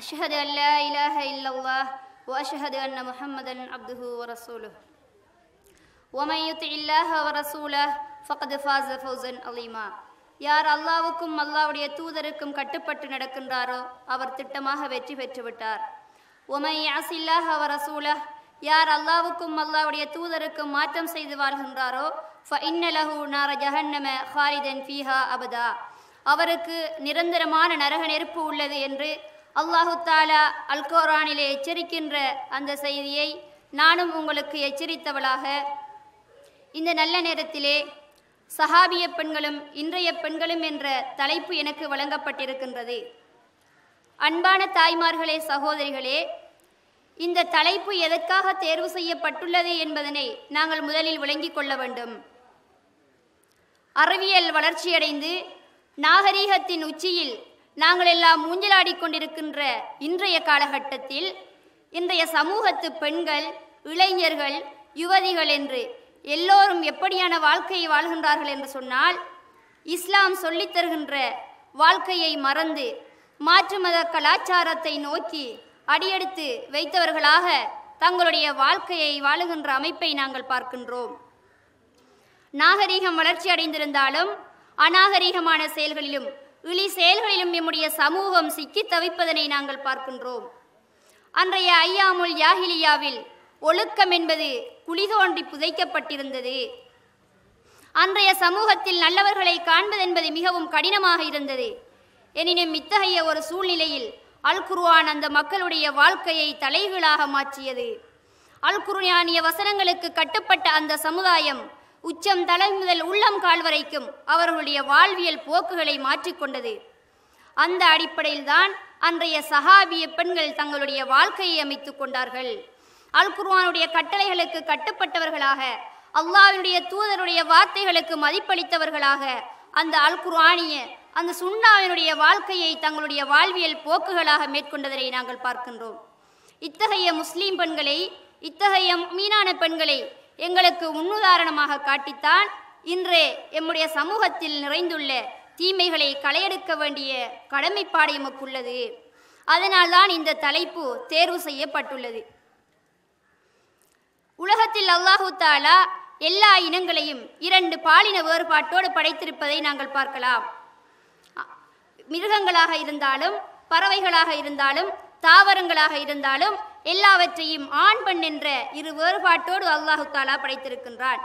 أشهد أن لا إله إلا الله وأشهد أن محمدا عبده ورسوله ومن يطع الله ورسوله فقد فاز فوزا عظيما யார் அல்லாவுக்கும் அல்லாவுடைய தூதருக்கும் கட்டுப்பட்டு நடக்கின்றாரோ அவர் திட்டமாக வெற்றி பெற்றுவிட்டார் உமை அசில்லாஹ் அவர் ரசூல யார் அல்லாவுக்கும் அல்லாவுடைய தூதருக்கும் மாற்றம் செய்து வாழ்கின்றாரோ ஃப இன்னலஹு நார ஜஹன்னம ஹாலிதன் ஃபீஹா அபதா அவருக்கு நிரந்தரமான நரக நெருப்பு உள்ளது என்று அல்லாஹு தாலா அல்கோரானிலே எச்சரிக்கின்ற அந்த செய்தியை நானும் உங்களுக்கு எச்சரித்தவளாக இந்த நல்ல நேரத்திலே சஹாபிய பெண்களும் இன்றைய பெண்களும் என்ற தலைப்பு எனக்கு வழங்கப்பட்டிருக்கின்றது அன்பான தாய்மார்களே சகோதரிகளே இந்த தலைப்பு எதற்காக தேர்வு செய்யப்பட்டுள்ளது என்பதனை நாங்கள் முதலில் விளங்கிக் கொள்ள வேண்டும் அறிவியல் வளர்ச்சியடைந்து நாகரீகத்தின் உச்சியில் நாங்கள் எல்லாம் மூஞ்சலாடி கொண்டிருக்கின்ற இன்றைய காலகட்டத்தில் இன்றைய சமூகத்து பெண்கள் இளைஞர்கள் யுவதிகள் என்று எல்லோரும் எப்படியான வாழ்க்கையை வாழ்கின்றார்கள் என்று சொன்னால் இஸ்லாம் சொல்லித்தருகின்ற வாழ்க்கையை மறந்து மாற்று மத கலாச்சாரத்தை நோக்கி அடியெடுத்து வைத்தவர்களாக தங்களுடைய வாழ்க்கையை வாழுகின்ற அமைப்பை நாங்கள் பார்க்கின்றோம் நாகரீகம் வளர்ச்சி அடைந்திருந்தாலும் அநாகரீகமான செயல்களிலும் இழி செயல்களிலும் எம்முடைய சமூகம் சிக்கி தவிப்பதனை நாங்கள் பார்க்கின்றோம் அன்றைய ஐயாமுல் யாஹிலியாவில் ஒழுக்கம் என்பது குழி தோன்றி புதைக்கப்பட்டிருந்தது அன்றைய சமூகத்தில் நல்லவர்களை காண்பதென்பது மிகவும் கடினமாக இருந்தது எனினும் இத்தகைய ஒரு சூழ்நிலையில் அல் குருவான் அந்த மக்களுடைய வாழ்க்கையை தலைகீழாக மாற்றியது அல் வசனங்களுக்கு கட்டுப்பட்ட அந்த சமுதாயம் உச்சம் தலை முதல் உள்ளம் கால் வரைக்கும் அவர்களுடைய வாழ்வியல் போக்குகளை மாற்றிக்கொண்டது அந்த அடிப்படையில்தான் அன்றைய சஹாபிய பெண்கள் தங்களுடைய வாழ்க்கையை அமைத்துக் கொண்டார்கள் அல் குர்வானுடைய கட்டளைகளுக்கு கட்டுப்பட்டவர்களாக அல்லாவினுடைய தூதருடைய வார்த்தைகளுக்கு மதிப்பளித்தவர்களாக அந்த அல் குர்வானிய அந்த சுண்ணாவினுடைய வாழ்க்கையை தங்களுடைய வாழ்வியல் போக்குகளாக மேற்கொண்டதனை நாங்கள் பார்க்கின்றோம் இத்தகைய முஸ்லீம் பெண்களை இத்தகைய மீனான பெண்களை எங்களுக்கு முன்னுதாரணமாக காட்டித்தான் இன்றே எம்முடைய சமூகத்தில் நிறைந்துள்ள தீமைகளை களையெடுக்க வேண்டிய கடமைப்பாடு எமக்குள்ளது அதனால்தான் இந்த தலைப்பு தேர்வு செய்யப்பட்டுள்ளது உலகத்தில் அல்லாஹூ தாலா எல்லா இனங்களையும் இரண்டு பாலின வேறுபாட்டோடு படைத்திருப்பதை நாங்கள் பார்க்கலாம் மிருகங்களாக இருந்தாலும் பறவைகளாக இருந்தாலும் தாவரங்களாக இருந்தாலும் எல்லாவற்றையும் ஆண் பெண் என்ற இரு வேறுபாட்டோடு அல்லாஹு தாலா படைத்திருக்கின்றான்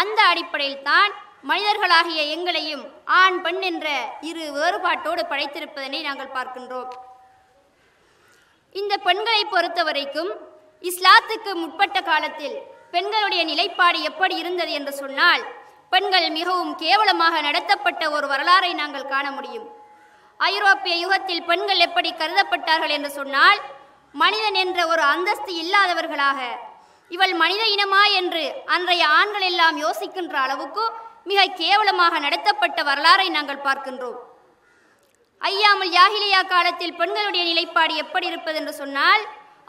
அந்த அடிப்படையில் தான் மனிதர்களாகிய எங்களையும் ஆண் பெண் என்ற இரு வேறுபாட்டோடு படைத்திருப்பதனை நாங்கள் பார்க்கின்றோம் இந்த பெண்களை பொறுத்த வரைக்கும் இஸ்லாத்துக்கு முற்பட்ட காலத்தில் பெண்களுடைய நிலைப்பாடு எப்படி இருந்தது என்று சொன்னால் பெண்கள் மிகவும் கேவலமாக நடத்தப்பட்ட ஒரு வரலாறை நாங்கள் காண முடியும் ஐரோப்பிய யுகத்தில் பெண்கள் எப்படி கருதப்பட்டார்கள் என்று சொன்னால் மனிதன் என்ற ஒரு அந்தஸ்து இல்லாதவர்களாக இவள் மனித இனமா என்று அன்றைய ஆண்கள் எல்லாம் யோசிக்கின்ற அளவுக்கு மிக கேவலமாக நடத்தப்பட்ட வரலாறை நாங்கள் பார்க்கின்றோம் ஐயாமல் யாகிலியா காலத்தில் பெண்களுடைய நிலைப்பாடு எப்படி இருப்பது என்று சொன்னால்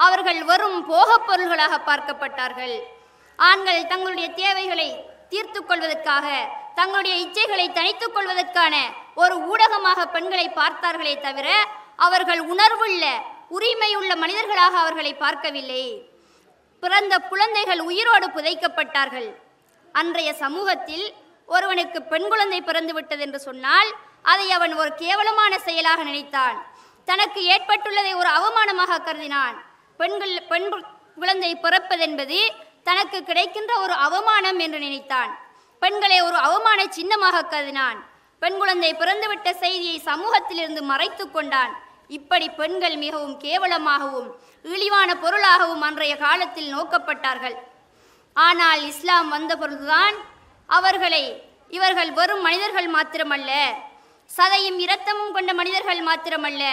அவர்கள் வெறும் போகப் பொருள்களாக பார்க்கப்பட்டார்கள் ஆண்கள் தங்களுடைய தேவைகளை தீர்த்து கொள்வதற்காக தங்களுடைய இச்சைகளை தனித்துக் கொள்வதற்கான ஒரு ஊடகமாக பெண்களை பார்த்தார்களே தவிர அவர்கள் உணர்வுள்ள உரிமையுள்ள மனிதர்களாக அவர்களை பார்க்கவில்லை பிறந்த குழந்தைகள் உயிரோடு புதைக்கப்பட்டார்கள் அன்றைய சமூகத்தில் ஒருவனுக்கு பெண் குழந்தை விட்டது என்று சொன்னால் அதை அவன் ஒரு கேவலமான செயலாக நினைத்தான் தனக்கு ஏற்பட்டுள்ளதை ஒரு அவமானமாக கருதினான் பெண்கள் பெண் குழந்தை பிறப்பதென்பது தனக்கு கிடைக்கின்ற ஒரு அவமானம் என்று நினைத்தான் பெண்களை ஒரு அவமான சின்னமாக கருதினான் பெண் குழந்தை பிறந்துவிட்ட செய்தியை சமூகத்திலிருந்து மறைத்து கொண்டான் இப்படி பெண்கள் மிகவும் கேவலமாகவும் இழிவான பொருளாகவும் அன்றைய காலத்தில் நோக்கப்பட்டார்கள் ஆனால் இஸ்லாம் வந்தபொழுதுதான் அவர்களை இவர்கள் வெறும் மனிதர்கள் மாத்திரமல்ல சதையும் இரத்தமும் கொண்ட மனிதர்கள் மாத்திரமல்ல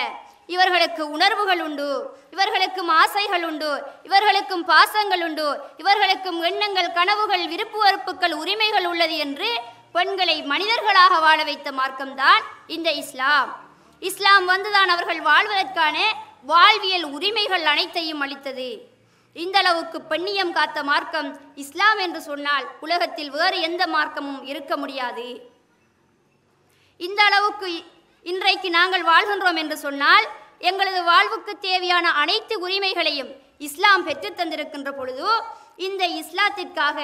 இவர்களுக்கு உணர்வுகள் உண்டு இவர்களுக்கும் ஆசைகள் உண்டு இவர்களுக்கும் பாசங்கள் உண்டு இவர்களுக்கும் எண்ணங்கள் கனவுகள் விருப்பு வறுப்புகள் உரிமைகள் உள்ளது என்று பெண்களை மனிதர்களாக வாழ வைத்த மார்க்கம்தான் இந்த இஸ்லாம் இஸ்லாம் வந்துதான் அவர்கள் வாழ்வதற்கான வாழ்வியல் உரிமைகள் அனைத்தையும் அளித்தது இந்தளவுக்கு பெண்ணியம் காத்த மார்க்கம் இஸ்லாம் என்று சொன்னால் உலகத்தில் வேறு எந்த மார்க்கமும் இருக்க முடியாது இந்த அளவுக்கு இன்றைக்கு நாங்கள் வாழ்கின்றோம் என்று சொன்னால் எங்களது வாழ்வுக்கு தேவையான அனைத்து உரிமைகளையும் இஸ்லாம் பெற்று தந்திருக்கின்ற பொழுது இந்த இஸ்லாத்திற்காக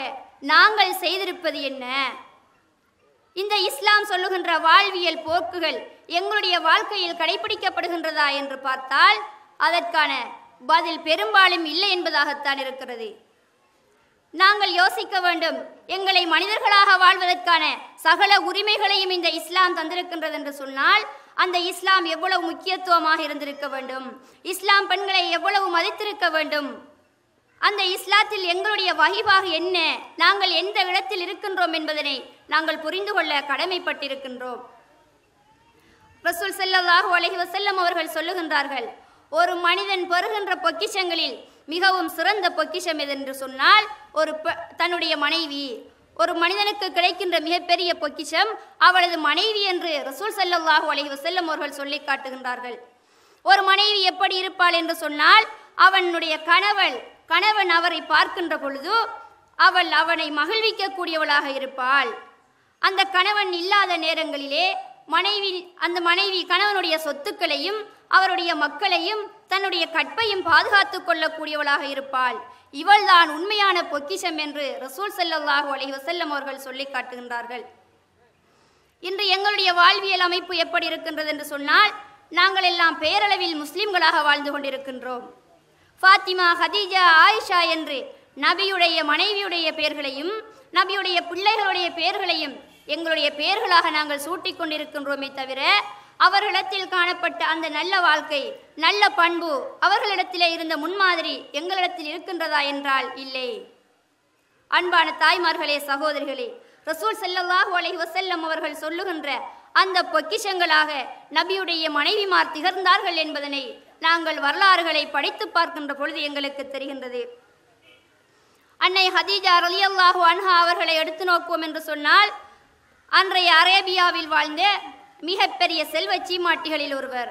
நாங்கள் செய்திருப்பது என்ன இந்த இஸ்லாம் சொல்லுகின்ற வாழ்வியல் போக்குகள் எங்களுடைய வாழ்க்கையில் கடைபிடிக்கப்படுகின்றதா என்று பார்த்தால் அதற்கான பதில் பெரும்பாலும் இல்லை என்பதாகத்தான் இருக்கிறது நாங்கள் யோசிக்க வேண்டும் எங்களை மனிதர்களாக வாழ்வதற்கான சகல உரிமைகளையும் இந்த இஸ்லாம் தந்திருக்கின்றது என்று சொன்னால் அந்த இஸ்லாம் எவ்வளவு முக்கியத்துவமாக இருந்திருக்க வேண்டும் இஸ்லாம் பெண்களை எவ்வளவு மதித்திருக்க வேண்டும் அந்த இஸ்லாத்தில் எங்களுடைய வகிவாக என்ன நாங்கள் எந்த இடத்தில் இருக்கின்றோம் என்பதனை நாங்கள் புரிந்து கொள்ள கடமைப்பட்டிருக்கின்றோம் ரசூல் செல்லல்லாக அலஹி வசல்லம் அவர்கள் சொல்லுகின்றார்கள் ஒரு மனிதன் பெறுகின்ற பொக்கிஷங்களில் மிகவும் சிறந்த பொக்கிஷம் எதென்று சொன்னால் ஒரு தன்னுடைய மனைவி ஒரு மனிதனுக்கு கிடைக்கின்ற மிகப்பெரிய பொக்கிஷம் அவளது மனைவி என்று ரசூல் செல்லல்லாக அலஹி வசல்லம் அவர்கள் சொல்லி காட்டுகின்றார்கள் ஒரு மனைவி எப்படி இருப்பாள் என்று சொன்னால் அவனுடைய கணவன் கணவன் அவரை பார்க்கின்ற பொழுது அவள் அவனை மகிழ்விக்கக்கூடியவளாக இருப்பாள் அந்த கணவன் இல்லாத நேரங்களிலே மனைவி அந்த மனைவி கணவனுடைய சொத்துக்களையும் அவருடைய மக்களையும் தன்னுடைய கற்பையும் பாதுகாத்து கொள்ளக்கூடியவளாக இருப்பாள் இவள்தான் உண்மையான பொக்கிஷம் என்று ரசூல் செல்லல்லாஹு அலைஹி வசல்லம் அவர்கள் சொல்லி காட்டுகின்றார்கள் இன்று எங்களுடைய வாழ்வியல் அமைப்பு எப்படி இருக்கின்றது என்று சொன்னால் நாங்கள் எல்லாம் பேரளவில் முஸ்லிம்களாக வாழ்ந்து கொண்டிருக்கின்றோம் ஃபாத்திமா ஹதீஜா ஆயிஷா என்று நபியுடைய மனைவியுடைய பெயர்களையும் நபியுடைய பிள்ளைகளுடைய பெயர்களையும் எங்களுடைய பெயர்களாக நாங்கள் சூட்டிக் கொண்டிருக்கின்றோமே தவிர அவர்களிடத்தில் காணப்பட்ட அந்த நல்ல வாழ்க்கை நல்ல பண்பு அவர்களிடத்திலே இருந்த முன்மாதிரி எங்களிடத்தில் இருக்கின்றதா என்றால் இல்லை அன்பான தாய்மார்களே சகோதரிகளே ரசூல் செல்லவாக உலகி வசல்லம் அவர்கள் சொல்லுகின்ற அந்த பொக்கிஷங்களாக நபியுடைய மனைவிமார் திகழ்ந்தார்கள் என்பதனை நாங்கள் வரலாறுகளை படித்து பார்க்கின்ற பொழுது எங்களுக்கு தெரிகின்றது அன்னை ஹதீஜா அல்லாஹு அன்ஹா அவர்களை எடுத்து நோக்குவோம் என்று சொன்னால் அன்றைய அரேபியாவில் வாழ்ந்த மிகப்பெரிய செல்வ சீமாட்டிகளில் ஒருவர்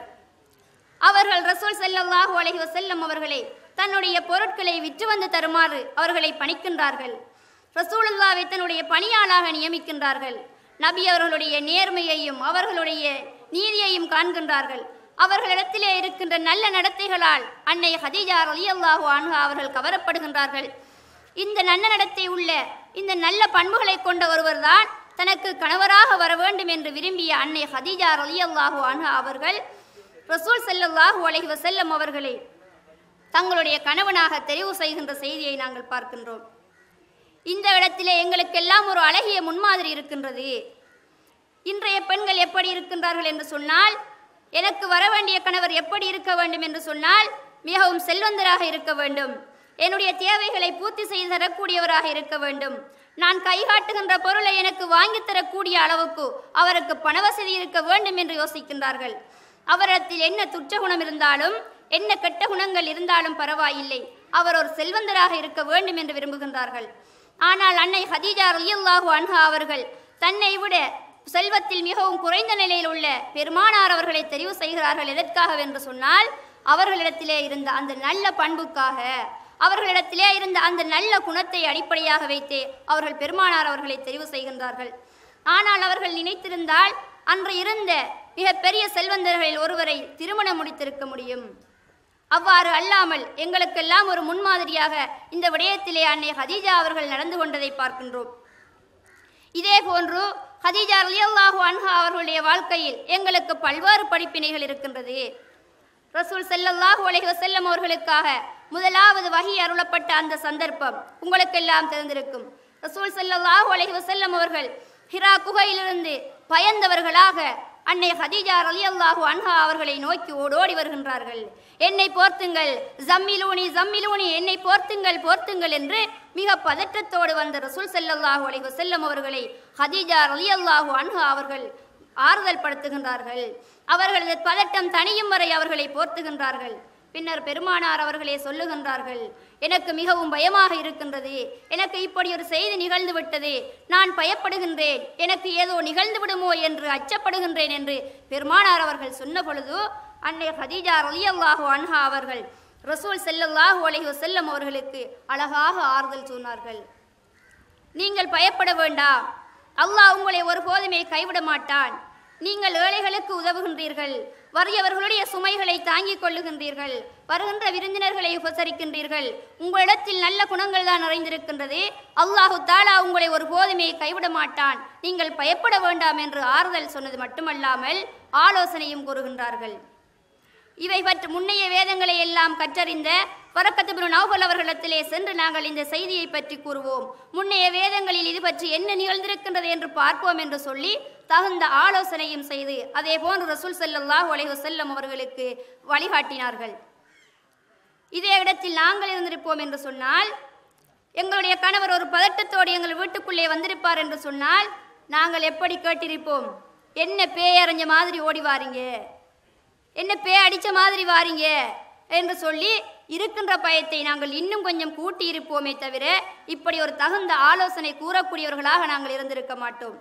அவர்கள் ரசூல் செல்லல்லாஹு அழகிவ செல்லம் அவர்களை தன்னுடைய பொருட்களை விற்று வந்து தருமாறு அவர்களை பணிக்கின்றார்கள் ரசூலுல்லாவை தன்னுடைய பணியாளாக நியமிக்கின்றார்கள் நபி அவர்களுடைய நேர்மையையும் அவர்களுடைய நீதியையும் காண்கின்றார்கள் அவர்களிடத்திலே இருக்கின்ற நல்ல நடத்தைகளால் அன்னை ஹதீஜா அலி அல்லாஹு அன்ஹா அவர்கள் கவரப்படுகின்றார்கள் இந்த நல்ல நடத்தை உள்ள இந்த நல்ல பண்புகளை கொண்ட ஒருவர்தான் தனக்கு கணவராக வர வேண்டும் என்று விரும்பிய அன்னை ஹதீஜா அலி அல்லாஹூ அனு அவர்கள் ரசூல் செல்லல்லாஹூ அலஹி வசல்லம் அவர்களை தங்களுடைய கணவனாக தெரிவு செய்கின்ற செய்தியை நாங்கள் பார்க்கின்றோம் இந்த இடத்திலே எங்களுக்கெல்லாம் ஒரு அழகிய முன்மாதிரி இருக்கின்றது இன்றைய பெண்கள் எப்படி இருக்கின்றார்கள் என்று சொன்னால் எனக்கு வர வேண்டிய கணவர் எப்படி இருக்க வேண்டும் என்று சொன்னால் மிகவும் செல்வந்தராக இருக்க வேண்டும் என்னுடைய தேவைகளை பூர்த்தி செய்து தரக்கூடியவராக இருக்க வேண்டும் நான் கைகாட்டுகின்ற பொருளை எனக்கு வாங்கித் தரக்கூடிய அளவுக்கு அவருக்கு பணவசதி இருக்க வேண்டும் என்று யோசிக்கின்றார்கள் அவரத்தில் என்ன துச்ச குணம் இருந்தாலும் என்ன கெட்ட குணங்கள் இருந்தாலும் பரவாயில்லை அவர் ஒரு செல்வந்தராக இருக்க வேண்டும் என்று விரும்புகின்றார்கள் ஆனால் அன்னை ஹதீஜா ரலியல்லாஹு அன்ஹா அவர்கள் தன்னை விட செல்வத்தில் மிகவும் குறைந்த நிலையில் உள்ள பெருமானார் அவர்களை தெரிவு செய்கிறார்கள் எதற்காக என்று சொன்னால் அவர்களிடத்திலே இருந்த அந்த நல்ல பண்புக்காக அவர்களிடத்திலே இருந்த அந்த நல்ல குணத்தை அடிப்படையாக வைத்தே அவர்கள் பெருமானார் அவர்களை தெரிவு செய்கின்றார்கள் ஆனால் அவர்கள் நினைத்திருந்தால் அன்று இருந்த மிகப்பெரிய செல்வந்தர்களில் ஒருவரை திருமணம் முடித்திருக்க முடியும் அவ்வாறு அல்லாமல் எங்களுக்கெல்லாம் ஒரு முன்மாதிரியாக இந்த விடயத்திலே அன்னை ஹதீஜா அவர்கள் நடந்து கொண்டதை பார்க்கின்றோம் இதே போன்று ஹதீஜா அலியல்லாஹு அன்ஹா அவர்களுடைய வாழ்க்கையில் எங்களுக்கு பல்வேறு படிப்பினைகள் இருக்கின்றது ரசூல் செல்லல்லாஹு உலக செல்லம் அவர்களுக்காக முதலாவது வகி அருளப்பட்ட அந்த சந்தர்ப்பம் உங்களுக்கெல்லாம் தெரிந்திருக்கும் ரசூல் செல்லாஹு அலஹி வசல்லம் அவர்கள் ஹிரா குகையிலிருந்து பயந்தவர்களாக அன்னை ஹதீஜா அலி அல்லாஹு அன்ஹா அவர்களை நோக்கி ஓடோடி வருகின்றார்கள் என்னை போர்த்துங்கள் ஜம்மிலூனி ஜம்மிலூனி என்னை போர்த்துங்கள் போர்த்துங்கள் என்று மிக பதற்றத்தோடு வந்த ரசூல் செல்லல்லாஹூ அலி வசல்லம் அவர்களை ஹதீஜா அலி அல்லாஹு அன்ஹா அவர்கள் ஆறுதல் படுத்துகின்றார்கள் அவர்களது பதட்டம் தனியும் வரை அவர்களை போர்த்துகின்றார்கள் பின்னர் பெருமானார் அவர்களே சொல்லுகின்றார்கள் எனக்கு மிகவும் பயமாக இருக்கின்றது எனக்கு இப்படி ஒரு செய்தி நிகழ்ந்து விட்டது நான் பயப்படுகின்றேன் எனக்கு ஏதோ நிகழ்ந்து விடுமோ என்று அச்சப்படுகின்றேன் என்று பெருமானார் அவர்கள் சொன்ன பொழுது அன்னை ஹதீஜா ரலியல்லாஹு அன்ஹா அவர்கள் ரசூல் செல்லல்லாஹு அலைஹு செல்லம் அவர்களுக்கு அழகாக ஆறுதல் சொன்னார்கள் நீங்கள் பயப்பட வேண்டாம் அல்லாஹ் உங்களை ஒருபோதுமே கைவிட மாட்டான் நீங்கள் ஏழைகளுக்கு உதவுகின்றீர்கள் வறியவர்களுடைய சுமைகளை தாங்கிக் கொள்ளுகின்றீர்கள் வருகின்ற விருந்தினர்களை உபசரிக்கின்றீர்கள் உங்களிடத்தில் நல்ல குணங்கள் தான் நிறைந்திருக்கின்றது அல்லாஹு தாலா உங்களை ஒரு போதுமையை கைவிட மாட்டான் நீங்கள் பயப்பட வேண்டாம் என்று ஆறுதல் சொன்னது மட்டுமல்லாமல் ஆலோசனையும் கூறுகின்றார்கள் இவை பற்றி முன்னைய வேதங்களை எல்லாம் கற்றறிந்த பரக்கத்துபின் நவுகல் அவர்களிடத்திலே சென்று நாங்கள் இந்த செய்தியை பற்றி கூறுவோம் முன்னைய வேதங்களில் இது பற்றி என்ன நிகழ்ந்திருக்கின்றது என்று பார்ப்போம் என்று சொல்லி தகுந்த ஆலோசனையும் செய்து அதே போன்று ரசூல் செல்லல்லாஹு அலைஹு செல்லும் அவர்களுக்கு வழிகாட்டினார்கள் இதே இடத்தில் நாங்கள் இருந்திருப்போம் என்று சொன்னால் எங்களுடைய கணவர் ஒரு பதட்டத்தோடு எங்கள் வீட்டுக்குள்ளே வந்திருப்பார் என்று சொன்னால் நாங்கள் எப்படி கேட்டிருப்போம் என்ன பேய் மாதிரி ஓடி வாரீங்க என்ன பேய் அடித்த மாதிரி வாரீங்க என்று சொல்லி இருக்கின்ற பயத்தை நாங்கள் இன்னும் கொஞ்சம் கூட்டி இருப்போமே தவிர இப்படி ஒரு தகுந்த ஆலோசனை கூறக்கூடியவர்களாக நாங்கள் இருந்திருக்க மாட்டோம்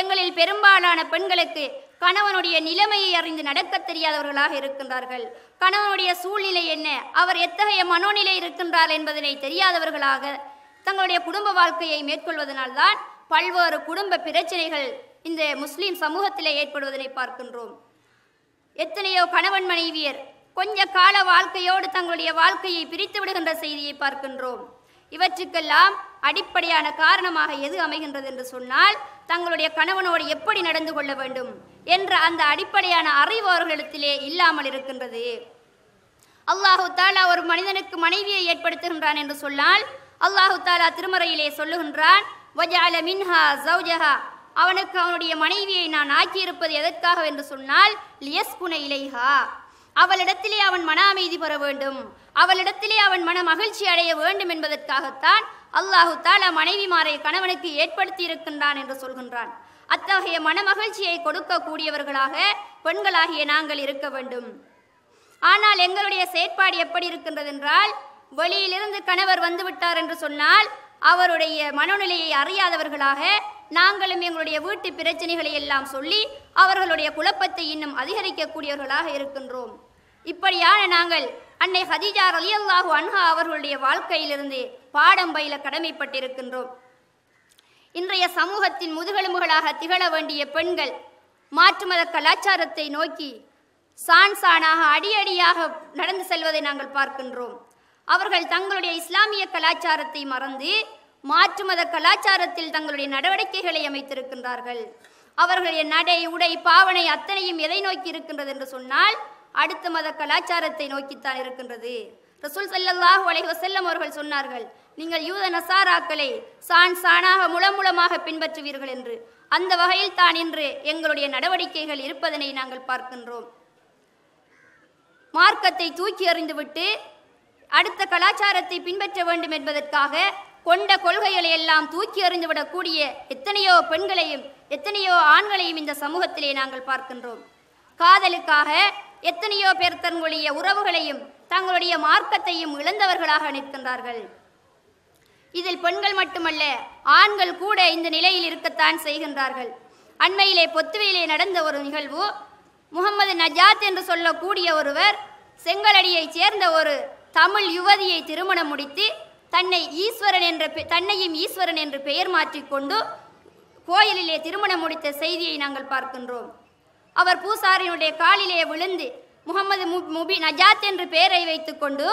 எங்களில் பெரும்பாலான பெண்களுக்கு கணவனுடைய நிலைமையை அறிந்து நடக்க தெரியாதவர்களாக இருக்கின்றார்கள் கணவனுடைய சூழ்நிலை என்ன அவர் எத்தகைய மனோநிலை இருக்கின்றார் என்பதனை தெரியாதவர்களாக தங்களுடைய குடும்ப வாழ்க்கையை மேற்கொள்வதனால்தான் பல்வேறு குடும்ப பிரச்சனைகள் இந்த முஸ்லீம் சமூகத்திலே ஏற்படுவதனை பார்க்கின்றோம் எத்தனையோ கணவன் மனைவியர் கொஞ்ச கால வாழ்க்கையோடு தங்களுடைய வாழ்க்கையை பிரித்து விடுகின்ற செய்தியை பார்க்கின்றோம் இவற்றுக்கெல்லாம் அடிப்படையான காரணமாக எது அமைகின்றது என்று சொன்னால் தங்களுடைய கணவனோடு எப்படி நடந்து கொள்ள வேண்டும் என்ற அந்த அடிப்படையான அறிவு அவர்களிடத்திலே இல்லாமல் இருக்கின்றது அல்லாஹு தாலா ஒரு மனிதனுக்கு மனைவியை ஏற்படுத்துகின்றான் என்று சொன்னால் அல்லாஹு தாலா திருமறையிலே சொல்லுகின்றான் மின்ஹா அவனுக்கு அவனுடைய மனைவியை நான் ஆக்கியிருப்பது எதற்காக என்று சொன்னால் இலைஹா அவளிடத்திலே அவன் மன அமைதி பெற வேண்டும் அவளிடத்திலே அவன் மன மகிழ்ச்சி அடைய வேண்டும் என்பதற்காகத்தான் அல்லாஹு தாலா மனைவிமாரை கணவனுக்கு ஏற்படுத்தி இருக்கின்றான் என்று சொல்கின்றான் அத்தகைய மனமகிழ்ச்சியை கொடுக்கக்கூடியவர்களாக பெண்களாகிய நாங்கள் இருக்க வேண்டும் ஆனால் எங்களுடைய செயற்பாடு எப்படி இருக்கின்றது என்றால் வெளியிலிருந்து கணவர் வந்துவிட்டார் என்று சொன்னால் அவருடைய மனநிலையை அறியாதவர்களாக நாங்களும் எங்களுடைய வீட்டு பிரச்சனைகளை எல்லாம் சொல்லி அவர்களுடைய குழப்பத்தை இன்னும் அதிகரிக்கக்கூடியவர்களாக இருக்கின்றோம் இப்படியான நாங்கள் அன்னை ஹதிஜா அலி அல்லாஹு அன்ஹா அவர்களுடைய வாழ்க்கையிலிருந்து பாடம் பயில கடமைப்பட்டிருக்கின்றோம் இன்றைய சமூகத்தின் முதுகெலும்புகளாக திகழ வேண்டிய பெண்கள் மாற்று மத கலாச்சாரத்தை நோக்கி சான் சானாக அடியடியாக நடந்து செல்வதை நாங்கள் பார்க்கின்றோம் அவர்கள் தங்களுடைய இஸ்லாமிய கலாச்சாரத்தை மறந்து மாற்று மத கலாச்சாரத்தில் தங்களுடைய நடவடிக்கைகளை அமைத்திருக்கின்றார்கள் அவர்களுடைய நடை உடை பாவனை அத்தனையும் எதை நோக்கி இருக்கின்றது என்று சொன்னால் அடுத்த மத கலாச்சாரத்தை நோக்கித்தான் இருக்கின்றது ரசூல் சல்லல்லாஹ் உலகி செல்லம் அவர்கள் சொன்னார்கள் நீங்கள் யூத நசாராக்களை சான் சாணாக முளமுளமாக பின்பற்றுவீர்கள் என்று அந்த வகையில் தான் இன்று எங்களுடைய நடவடிக்கைகள் இருப்பதனை நாங்கள் பார்க்கின்றோம் மார்க்கத்தை தூக்கி எறிந்துவிட்டு அடுத்த கலாச்சாரத்தை பின்பற்ற வேண்டும் என்பதற்காக கொண்ட கொள்கைகளை எல்லாம் தூக்கி எறிந்துவிடக்கூடிய எத்தனையோ பெண்களையும் எத்தனையோ ஆண்களையும் இந்த சமூகத்திலே நாங்கள் பார்க்கின்றோம் காதலுக்காக எத்தனையோ பேர் தங்களுடைய உறவுகளையும் தங்களுடைய மார்க்கத்தையும் இழந்தவர்களாக நிற்கின்றார்கள் இதில் பெண்கள் மட்டுமல்ல ஆண்கள் கூட இந்த நிலையில் இருக்கத்தான் செய்கின்றார்கள் அண்மையிலே பொத்துவையிலே நடந்த ஒரு நிகழ்வு முகமது நஜாத் என்று சொல்லக்கூடிய ஒருவர் செங்கலடியைச் சேர்ந்த ஒரு தமிழ் யுவதியை திருமணம் முடித்து தன்னை ஈஸ்வரன் என்ற தன்னையும் ஈஸ்வரன் என்று பெயர் மாற்றிக்கொண்டு கோயிலிலே திருமணம் முடித்த செய்தியை நாங்கள் பார்க்கின்றோம் அவர் பூசாரியினுடைய காலிலே விழுந்து முகமது முபி நஜாத் என்று பெயரை வைத்துக்கொண்டு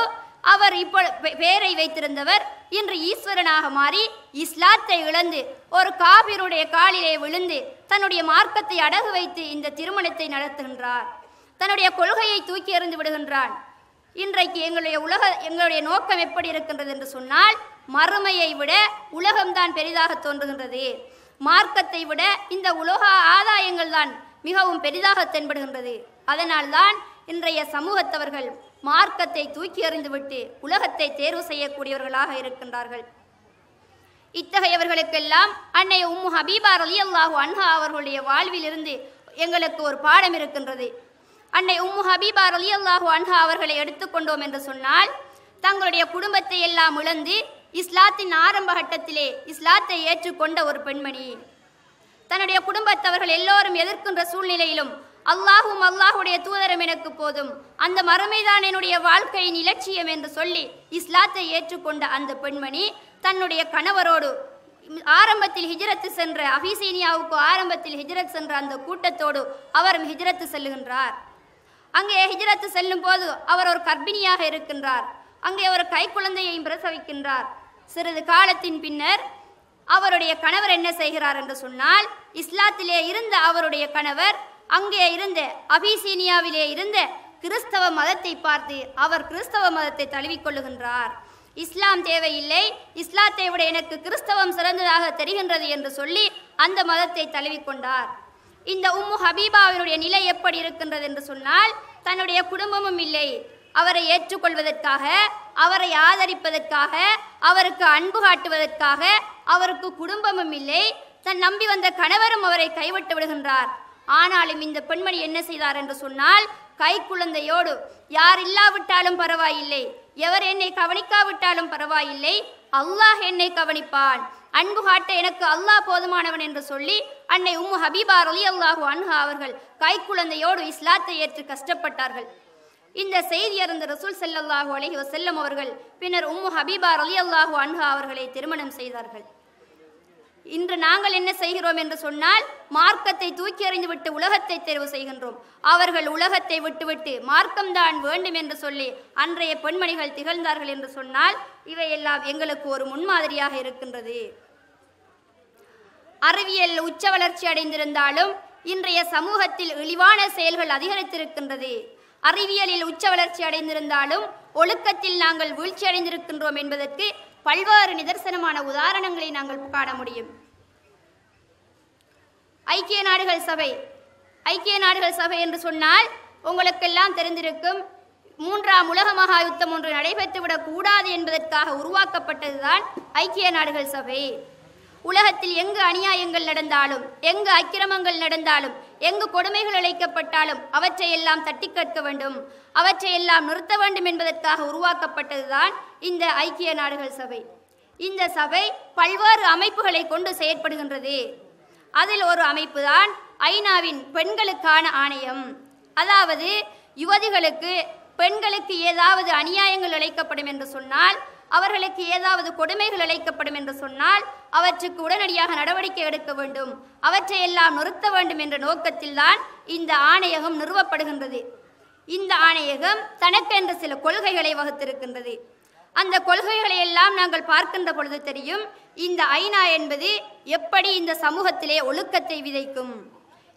அவர் இப்போ பெயரை வைத்திருந்தவர் இன்று ஈஸ்வரனாக மாறி இஸ்லாத்தை இழந்து ஒரு காபிருடைய காலிலே விழுந்து தன்னுடைய மார்க்கத்தை அடகு வைத்து இந்த திருமணத்தை நடத்துகின்றார் தன்னுடைய கொள்கையை தூக்கி எறிந்து விடுகின்றான் இன்றைக்கு எங்களுடைய உலக எங்களுடைய நோக்கம் எப்படி இருக்கின்றது என்று சொன்னால் மறுமையை விட உலகம்தான் பெரிதாக தோன்றுகின்றது மார்க்கத்தை விட இந்த உலக ஆதாயங்கள் தான் மிகவும் பெரிதாக தென்படுகின்றது அதனால்தான் இன்றைய சமூகத்தவர்கள் மார்க்கத்தை தூக்கி எறிந்துவிட்டு உலகத்தை தேர்வு செய்யக்கூடியவர்களாக இருக்கின்றார்கள் இத்தகையவர்களுக்கெல்லாம் அன்னை உம்மு ஹபீபா அலி அல்லாஹு அன்ஹா அவர்களுடைய வாழ்விலிருந்து எங்களுக்கு ஒரு பாடம் இருக்கின்றது அன்னை உம்மு ஹபீபா அலி அல்லாஹு அன்ஹா அவர்களை எடுத்துக்கொண்டோம் என்று சொன்னால் தங்களுடைய குடும்பத்தை எல்லாம் இழந்து இஸ்லாத்தின் ஆரம்ப கட்டத்திலே இஸ்லாத்தை ஏற்றுக்கொண்ட ஒரு பெண்மணி தன்னுடைய குடும்பத்தவர்கள் எல்லோரும் எதிர்க்கின்ற சூழ்நிலையிலும் அல்லாஹும் அல்லாஹுடைய தூதரம் எனக்கு போதும் அந்த மறுமைதான் என்னுடைய வாழ்க்கையின் இலட்சியம் என்று சொல்லி இஸ்லாத்தை ஏற்றுக்கொண்ட அந்த பெண்மணி தன்னுடைய கணவரோடு ஆரம்பத்தில் ஹிஜரத்து சென்ற அபிசீனியாவுக்கு ஆரம்பத்தில் ஹிஜரத் சென்ற அந்த கூட்டத்தோடு அவரும் ஹிஜரத்து செல்லுகின்றார் அங்கே ஹிஜரத்து செல்லும் போது அவர் ஒரு கர்ப்பிணியாக இருக்கின்றார் அங்கே ஒரு கைக்குழந்தையையும் பிரசவிக்கின்றார் சிறிது காலத்தின் பின்னர் அவருடைய கணவர் என்ன செய்கிறார் என்று சொன்னால் இஸ்லாத்திலே இருந்த அவருடைய கணவர் அங்கே இருந்து அபிசீனியாவிலே இருந்த கிறிஸ்தவ மதத்தை பார்த்து அவர் கிறிஸ்தவ மதத்தை தழுவிக்கொள்ளுகின்றார் இஸ்லாம் தேவையில்லை இஸ்லாத்தை விட எனக்கு கிறிஸ்தவம் சிறந்ததாக தெரிகின்றது என்று சொல்லி அந்த மதத்தை தழுவிக்கொண்டார் இந்த உம்மு ஹபீபாவினுடைய நிலை எப்படி இருக்கின்றது என்று சொன்னால் தன்னுடைய குடும்பமும் இல்லை அவரை ஏற்றுக்கொள்வதற்காக அவரை ஆதரிப்பதற்காக அவருக்கு அன்பு காட்டுவதற்காக அவருக்கு குடும்பமும் இல்லை தன் நம்பி வந்த கணவரும் அவரை கைவிட்டு விடுகின்றார் ஆனாலும் இந்த பெண்மணி என்ன செய்தார் என்று சொன்னால் கை குழந்தையோடு யார் இல்லாவிட்டாலும் பரவாயில்லை எவர் என்னை கவனிக்காவிட்டாலும் பரவாயில்லை அல்லாஹ் என்னை கவனிப்பான் அன்பு காட்ட எனக்கு அல்லாஹ் போதுமானவன் என்று சொல்லி அன்னை உம்மு ஹபீபா அலி அல்லாஹு அன்ஹா அவர்கள் கை குழந்தையோடு இஸ்லாத்தை ஏற்று கஷ்டப்பட்டார்கள் இந்த செய்தி அறிந்த ரசூல் செல்லல்லாஹு அலஹி வசல்லம் அவர்கள் பின்னர் உம்மு ஹபீபா அலி அல்லாஹு அன்ஹா அவர்களை திருமணம் செய்தார்கள் இன்று நாங்கள் என்ன செய்கிறோம் என்று சொன்னால் மார்க்கத்தை தூக்கி எறிந்துவிட்டு உலகத்தை தேர்வு செய்கின்றோம் அவர்கள் உலகத்தை விட்டுவிட்டு மார்க்கம்தான் வேண்டும் என்று சொல்லி அன்றைய பெண்மணிகள் திகழ்ந்தார்கள் என்று சொன்னால் இவையெல்லாம் எங்களுக்கு ஒரு முன்மாதிரியாக இருக்கின்றது அறிவியல் உச்ச வளர்ச்சி அடைந்திருந்தாலும் இன்றைய சமூகத்தில் இழிவான செயல்கள் அதிகரித்திருக்கின்றது அறிவியலில் உச்ச வளர்ச்சி அடைந்திருந்தாலும் ஒழுக்கத்தில் நாங்கள் வீழ்ச்சி அடைந்திருக்கின்றோம் என்பதற்கு பல்வேறு நிதர்சனமான உதாரணங்களை நாங்கள் காண முடியும் ஐக்கிய நாடுகள் சபை ஐக்கிய நாடுகள் சபை என்று சொன்னால் உங்களுக்கெல்லாம் தெரிந்திருக்கும் மூன்றாம் உலக மகா யுத்தம் ஒன்று நடைபெற்றுவிடக் கூடாது என்பதற்காக உருவாக்கப்பட்டதுதான் ஐக்கிய நாடுகள் சபை உலகத்தில் எங்கு அநியாயங்கள் நடந்தாலும் எங்கு அக்கிரமங்கள் நடந்தாலும் எங்கு கொடுமைகள் இழைக்கப்பட்டாலும் அவற்றையெல்லாம் தட்டி கேட்க வேண்டும் அவற்றையெல்லாம் நிறுத்த வேண்டும் என்பதற்காக உருவாக்கப்பட்டதுதான் இந்த ஐக்கிய நாடுகள் சபை இந்த சபை பல்வேறு அமைப்புகளை கொண்டு செயற்படுகின்றது அதில் ஒரு அமைப்பு தான் ஐநாவின் பெண்களுக்கான ஆணையம் அதாவது யுவதிகளுக்கு பெண்களுக்கு ஏதாவது அநியாயங்கள் இழைக்கப்படும் என்று சொன்னால் அவர்களுக்கு ஏதாவது கொடுமைகள் இழைக்கப்படும் என்று சொன்னால் அவற்றுக்கு உடனடியாக நடவடிக்கை எடுக்க வேண்டும் அவற்றையெல்லாம் நிறுத்த வேண்டும் என்ற நோக்கத்தில்தான் இந்த ஆணையகம் நிறுவப்படுகின்றது இந்த ஆணையகம் தனக்கென்ற சில கொள்கைகளை வகுத்திருக்கின்றது அந்த கொள்கைகளை எல்லாம் நாங்கள் பார்க்கின்ற பொழுது தெரியும் இந்த ஐநா என்பது எப்படி இந்த சமூகத்திலே ஒழுக்கத்தை விதைக்கும்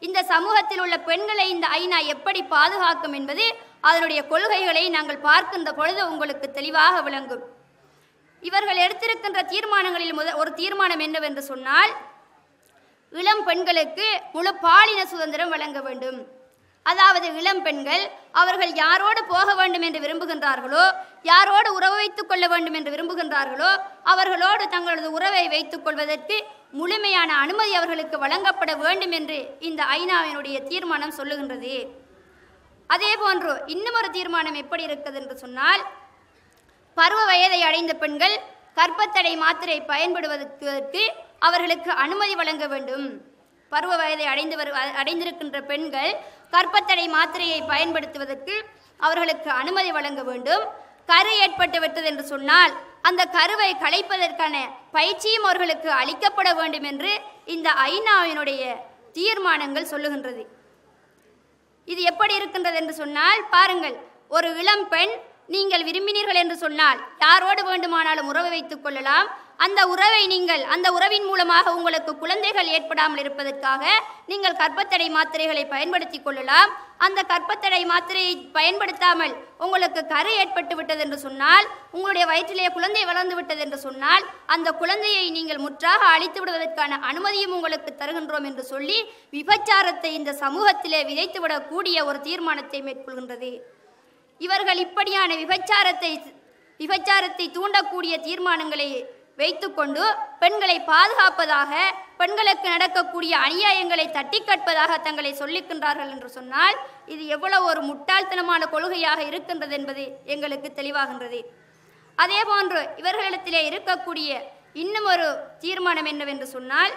இந்த சமூகத்தில் உள்ள பெண்களை இந்த ஐநா எப்படி பாதுகாக்கும் என்பது அதனுடைய கொள்கைகளை நாங்கள் பார்க்கின்ற பொழுது உங்களுக்கு தெளிவாக விளங்கும் இவர்கள் எடுத்திருக்கின்ற தீர்மானங்களில் முத ஒரு தீர்மானம் என்னவென்று சொன்னால் இளம் பெண்களுக்கு முழு பாலின சுதந்திரம் வழங்க வேண்டும் அதாவது இளம் பெண்கள் அவர்கள் யாரோடு போக வேண்டும் என்று விரும்புகின்றார்களோ யாரோடு உறவு வைத்துக் கொள்ள வேண்டும் என்று விரும்புகின்றார்களோ அவர்களோடு தங்களது உறவை வைத்துக் கொள்வதற்கு முழுமையான அனுமதி அவர்களுக்கு வழங்கப்பட வேண்டும் என்று இந்த ஐநாவினுடைய தீர்மானம் சொல்லுகின்றது அதே போன்று இன்னும் ஒரு தீர்மானம் எப்படி இருக்கிறது என்று சொன்னால் பருவ வயதை அடைந்த பெண்கள் கற்பத்தடை மாத்திரை பயன்படுவதற்கு அவர்களுக்கு அனுமதி வழங்க வேண்டும் பருவ வயதை அடைந்து வரு அடைந்திருக்கின்ற பெண்கள் கற்பத்தடை மாத்திரையை பயன்படுத்துவதற்கு அவர்களுக்கு அனுமதி வழங்க வேண்டும் கரு ஏற்பட்டு விட்டது என்று சொன்னால் அந்த கருவை கலைப்பதற்கான பயிற்சியும் அவர்களுக்கு அளிக்கப்பட வேண்டும் என்று இந்த ஐநாவினுடைய தீர்மானங்கள் சொல்லுகின்றது இது எப்படி இருக்கின்றது என்று சொன்னால் பாருங்கள் ஒரு இளம் பெண் நீங்கள் விரும்பினீர்கள் என்று சொன்னால் யாரோடு வேண்டுமானாலும் உறவு வைத்துக் கொள்ளலாம் அந்த உறவை நீங்கள் அந்த உறவின் மூலமாக உங்களுக்கு குழந்தைகள் ஏற்படாமல் இருப்பதற்காக நீங்கள் கர்ப்பத்தடை மாத்திரைகளை பயன்படுத்தி கொள்ளலாம் அந்த கற்பத்தடை மாத்திரையை பயன்படுத்தாமல் உங்களுக்கு கரு ஏற்பட்டு விட்டது என்று சொன்னால் உங்களுடைய வயிற்றிலே குழந்தை வளர்ந்து விட்டது என்று சொன்னால் அந்த குழந்தையை நீங்கள் முற்றாக அழித்து விடுவதற்கான அனுமதியும் உங்களுக்கு தருகின்றோம் என்று சொல்லி விபச்சாரத்தை இந்த சமூகத்திலே விதைத்துவிடக்கூடிய ஒரு தீர்மானத்தை மேற்கொள்கின்றது இவர்கள் இப்படியான விபச்சாரத்தை விபச்சாரத்தை தூண்டக்கூடிய தீர்மானங்களை வைத்துக்கொண்டு பெண்களை பாதுகாப்பதாக பெண்களுக்கு நடக்கக்கூடிய அநியாயங்களை தட்டி கட்பதாக தங்களை சொல்லிக்கின்றார்கள் என்று சொன்னால் இது எவ்வளவு ஒரு முட்டாள்தனமான கொள்கையாக இருக்கின்றது என்பது எங்களுக்கு தெளிவாகின்றது அதே போன்று இவர்களிடத்திலே இருக்கக்கூடிய இன்னும் ஒரு தீர்மானம் என்னவென்று சொன்னால்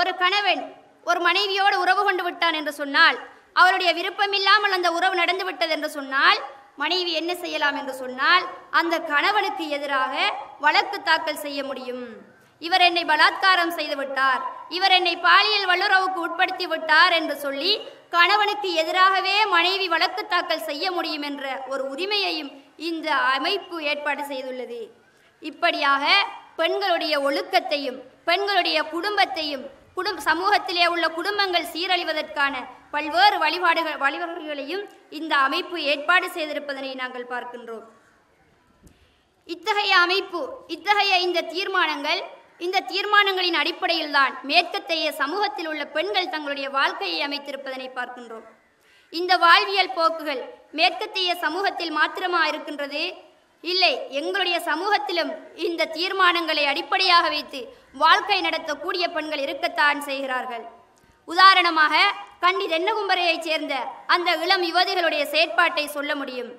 ஒரு கணவன் ஒரு மனைவியோடு உறவு கொண்டு விட்டான் என்று சொன்னால் அவருடைய விருப்பம் இல்லாமல் அந்த உறவு நடந்துவிட்டது என்று சொன்னால் மனைவி என்ன செய்யலாம் என்று சொன்னால் அந்த கணவனுக்கு எதிராக வழக்கு தாக்கல் செய்ய முடியும் இவர் என்னை பலாத்காரம் செய்து விட்டார் இவர் என்னை பாலியல் வல்லுறவுக்கு உட்படுத்தி விட்டார் என்று சொல்லி கணவனுக்கு எதிராகவே மனைவி வழக்கு தாக்கல் செய்ய முடியும் என்ற ஒரு உரிமையையும் இந்த அமைப்பு ஏற்பாடு செய்துள்ளது இப்படியாக பெண்களுடைய ஒழுக்கத்தையும் பெண்களுடைய குடும்பத்தையும் குடும் சமூகத்திலே உள்ள குடும்பங்கள் சீரழிவதற்கான பல்வேறு வழிபாடுகள் வழிவகைகளையும் இந்த அமைப்பு ஏற்பாடு செய்திருப்பதனை நாங்கள் பார்க்கின்றோம் இத்தகைய அமைப்பு இத்தகைய இந்த தீர்மானங்கள் இந்த தீர்மானங்களின் அடிப்படையில்தான் மேற்கத்தைய சமூகத்தில் உள்ள பெண்கள் தங்களுடைய வாழ்க்கையை அமைத்திருப்பதனை பார்க்கின்றோம் இந்த வாழ்வியல் போக்குகள் மேற்கத்தைய சமூகத்தில் மாத்திரமா இருக்கின்றது இல்லை எங்களுடைய சமூகத்திலும் இந்த தீர்மானங்களை அடிப்படையாக வைத்து வாழ்க்கை நடத்தக்கூடிய பெண்கள் இருக்கத்தான் செய்கிறார்கள் உதாரணமாக கண்டி தென்னகும்பரையைச் சேர்ந்த அந்த இளம் யுவதிகளுடைய செயற்பாட்டை சொல்ல முடியும்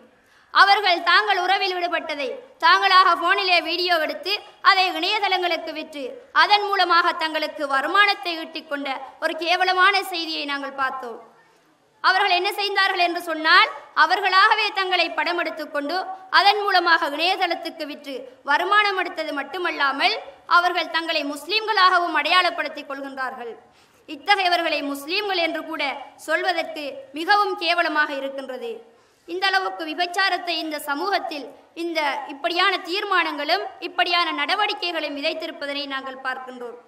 அவர்கள் தாங்கள் உறவில் விடுபட்டதை தாங்களாக போனிலே வீடியோ எடுத்து அதை இணையதளங்களுக்கு விற்று அதன் மூலமாக தங்களுக்கு வருமானத்தை ஈட்டிக்கொண்ட ஒரு கேவலமான செய்தியை நாங்கள் பார்த்தோம் அவர்கள் என்ன செய்தார்கள் என்று சொன்னால் அவர்களாகவே தங்களை படம் எடுத்துக்கொண்டு அதன் மூலமாக இணையதளத்துக்கு விற்று வருமானம் எடுத்தது மட்டுமல்லாமல் அவர்கள் தங்களை முஸ்லிம்களாகவும் அடையாளப்படுத்திக் கொள்கின்றார்கள் இத்தகையவர்களை முஸ்லீம்கள் என்று கூட சொல்வதற்கு மிகவும் கேவலமாக இருக்கின்றது இந்த அளவுக்கு விபச்சாரத்தை இந்த சமூகத்தில் இந்த இப்படியான தீர்மானங்களும் இப்படியான நடவடிக்கைகளும் விதைத்திருப்பதனை நாங்கள் பார்க்கின்றோம்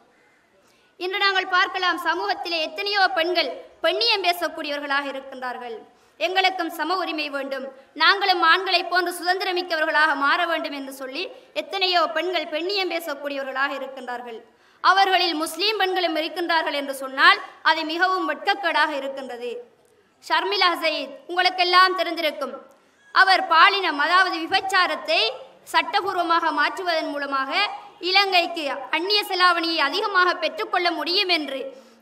இன்று நாங்கள் பார்க்கலாம் சமூகத்திலே எத்தனையோ பெண்கள் பெண்ணியம் பேசக்கூடியவர்களாக இருக்கின்றார்கள் எங்களுக்கும் சம உரிமை வேண்டும் நாங்களும் ஆண்களைப் போன்று சுதந்திரமிக்கவர்களாக மாற வேண்டும் என்று சொல்லி எத்தனையோ பெண்கள் பெண்ணியம் பேசக்கூடியவர்களாக இருக்கின்றார்கள் அவர்களில் முஸ்லீம் பெண்களும் இருக்கின்றார்கள் என்று சொன்னால் அது மிகவும் வெட்கக்கேடாக இருக்கின்றது ஷர்மிலா சயீத் உங்களுக்கெல்லாம் தெரிந்திருக்கும் அவர் பாலினம் அதாவது விபச்சாரத்தை சட்டபூர்வமாக மாற்றுவதன் மூலமாக இலங்கைக்கு அந்நிய செலாவணியை அதிகமாக பெற்றுக்கொள்ள முடியும் என்று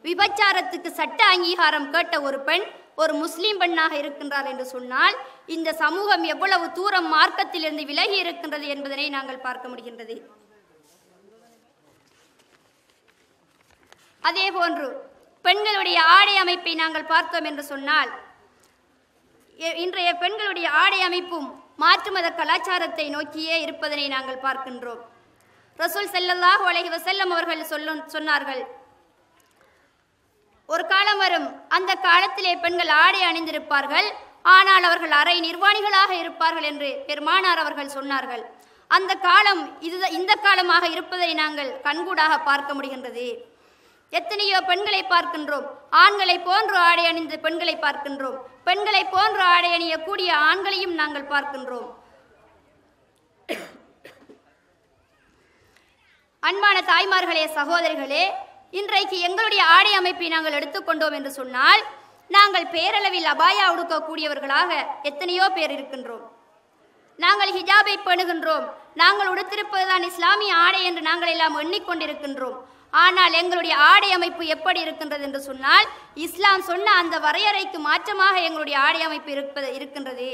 விபச்சாரத்துக்கு சட்ட அங்கீகாரம் கேட்ட ஒரு பெண் ஒரு முஸ்லீம் பெண்ணாக இருக்கின்றார் என்று சொன்னால் இந்த சமூகம் எவ்வளவு தூரம் மார்க்கத்திலிருந்து விலகி இருக்கின்றது என்பதனை நாங்கள் பார்க்க முடிகின்றது அதே போன்று பெண்களுடைய ஆடை அமைப்பை நாங்கள் பார்த்தோம் என்று சொன்னால் இன்றைய பெண்களுடைய ஆடை அமைப்பும் மாற்று மத கலாச்சாரத்தை நோக்கியே இருப்பதனை நாங்கள் பார்க்கின்றோம் ரசூல் செல்லல்லாஹு அலஹி வசல்லம் அவர்கள் சொல்லும் சொன்னார்கள் ஒரு காலம் வரும் அந்த காலத்திலே பெண்கள் ஆடை அணிந்திருப்பார்கள் ஆனால் அவர்கள் அரை நிர்வாணிகளாக இருப்பார்கள் என்று பெருமானார் அவர்கள் சொன்னார்கள் அந்த காலம் இது இந்த காலமாக இருப்பதை நாங்கள் கண்கூடாக பார்க்க முடிகின்றது எத்தனையோ பெண்களை பார்க்கின்றோம் ஆண்களை போன்று ஆடை அணிந்த பெண்களை பார்க்கின்றோம் பெண்களை போன்று ஆடை அணியக்கூடிய ஆண்களையும் நாங்கள் பார்க்கின்றோம் அன்பான தாய்மார்களே சகோதரிகளே இன்றைக்கு எங்களுடைய ஆடை அமைப்பை நாங்கள் எடுத்துக்கொண்டோம் என்று சொன்னால் நாங்கள் பேரளவில் அபாயா உடுக்கக்கூடியவர்களாக எத்தனையோ பேர் இருக்கின்றோம் நாங்கள் ஹிஜாபை பண்ணுகின்றோம் நாங்கள் உடுத்திருப்பதுதான் இஸ்லாமிய ஆடை என்று நாங்கள் எல்லாம் எண்ணிக்கொண்டிருக்கின்றோம் ஆனால் எங்களுடைய ஆடை அமைப்பு எப்படி இருக்கின்றது என்று சொன்னால் இஸ்லாம் சொன்ன அந்த வரையறைக்கு மாற்றமாக எங்களுடைய ஆடை அமைப்பு இருப்பது இருக்கின்றது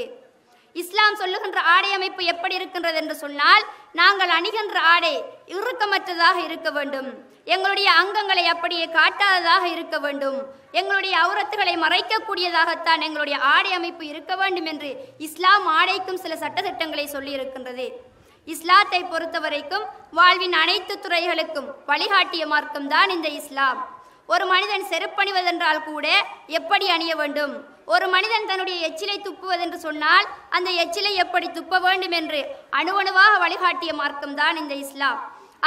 இஸ்லாம் சொல்லுகின்ற ஆடை அமைப்பு எப்படி இருக்கின்றது என்று சொன்னால் நாங்கள் அணிகின்ற ஆடை இறுக்கமற்றதாக இருக்க வேண்டும் எங்களுடைய அங்கங்களை அப்படியே காட்டாததாக இருக்க வேண்டும் எங்களுடைய அவுரத்துகளை மறைக்கக்கூடியதாகத்தான் எங்களுடைய ஆடை அமைப்பு இருக்க வேண்டும் என்று இஸ்லாம் ஆடைக்கும் சில சட்டத்திட்டங்களை சொல்லியிருக்கின்றது இஸ்லாத்தை பொறுத்தவரைக்கும் வாழ்வின் அனைத்து துறைகளுக்கும் வழிகாட்டிய மார்க்கம்தான் இந்த இஸ்லாம் ஒரு மனிதன் செருப்பணிவதென்றால் கூட எப்படி அணிய வேண்டும் ஒரு மனிதன் தன்னுடைய எச்சிலை துப்புவதென்று சொன்னால் அந்த எச்சிலை எப்படி துப்ப வேண்டும் என்று அணுவணுவாக வழிகாட்டிய மார்க்கம்தான் இந்த இஸ்லாம்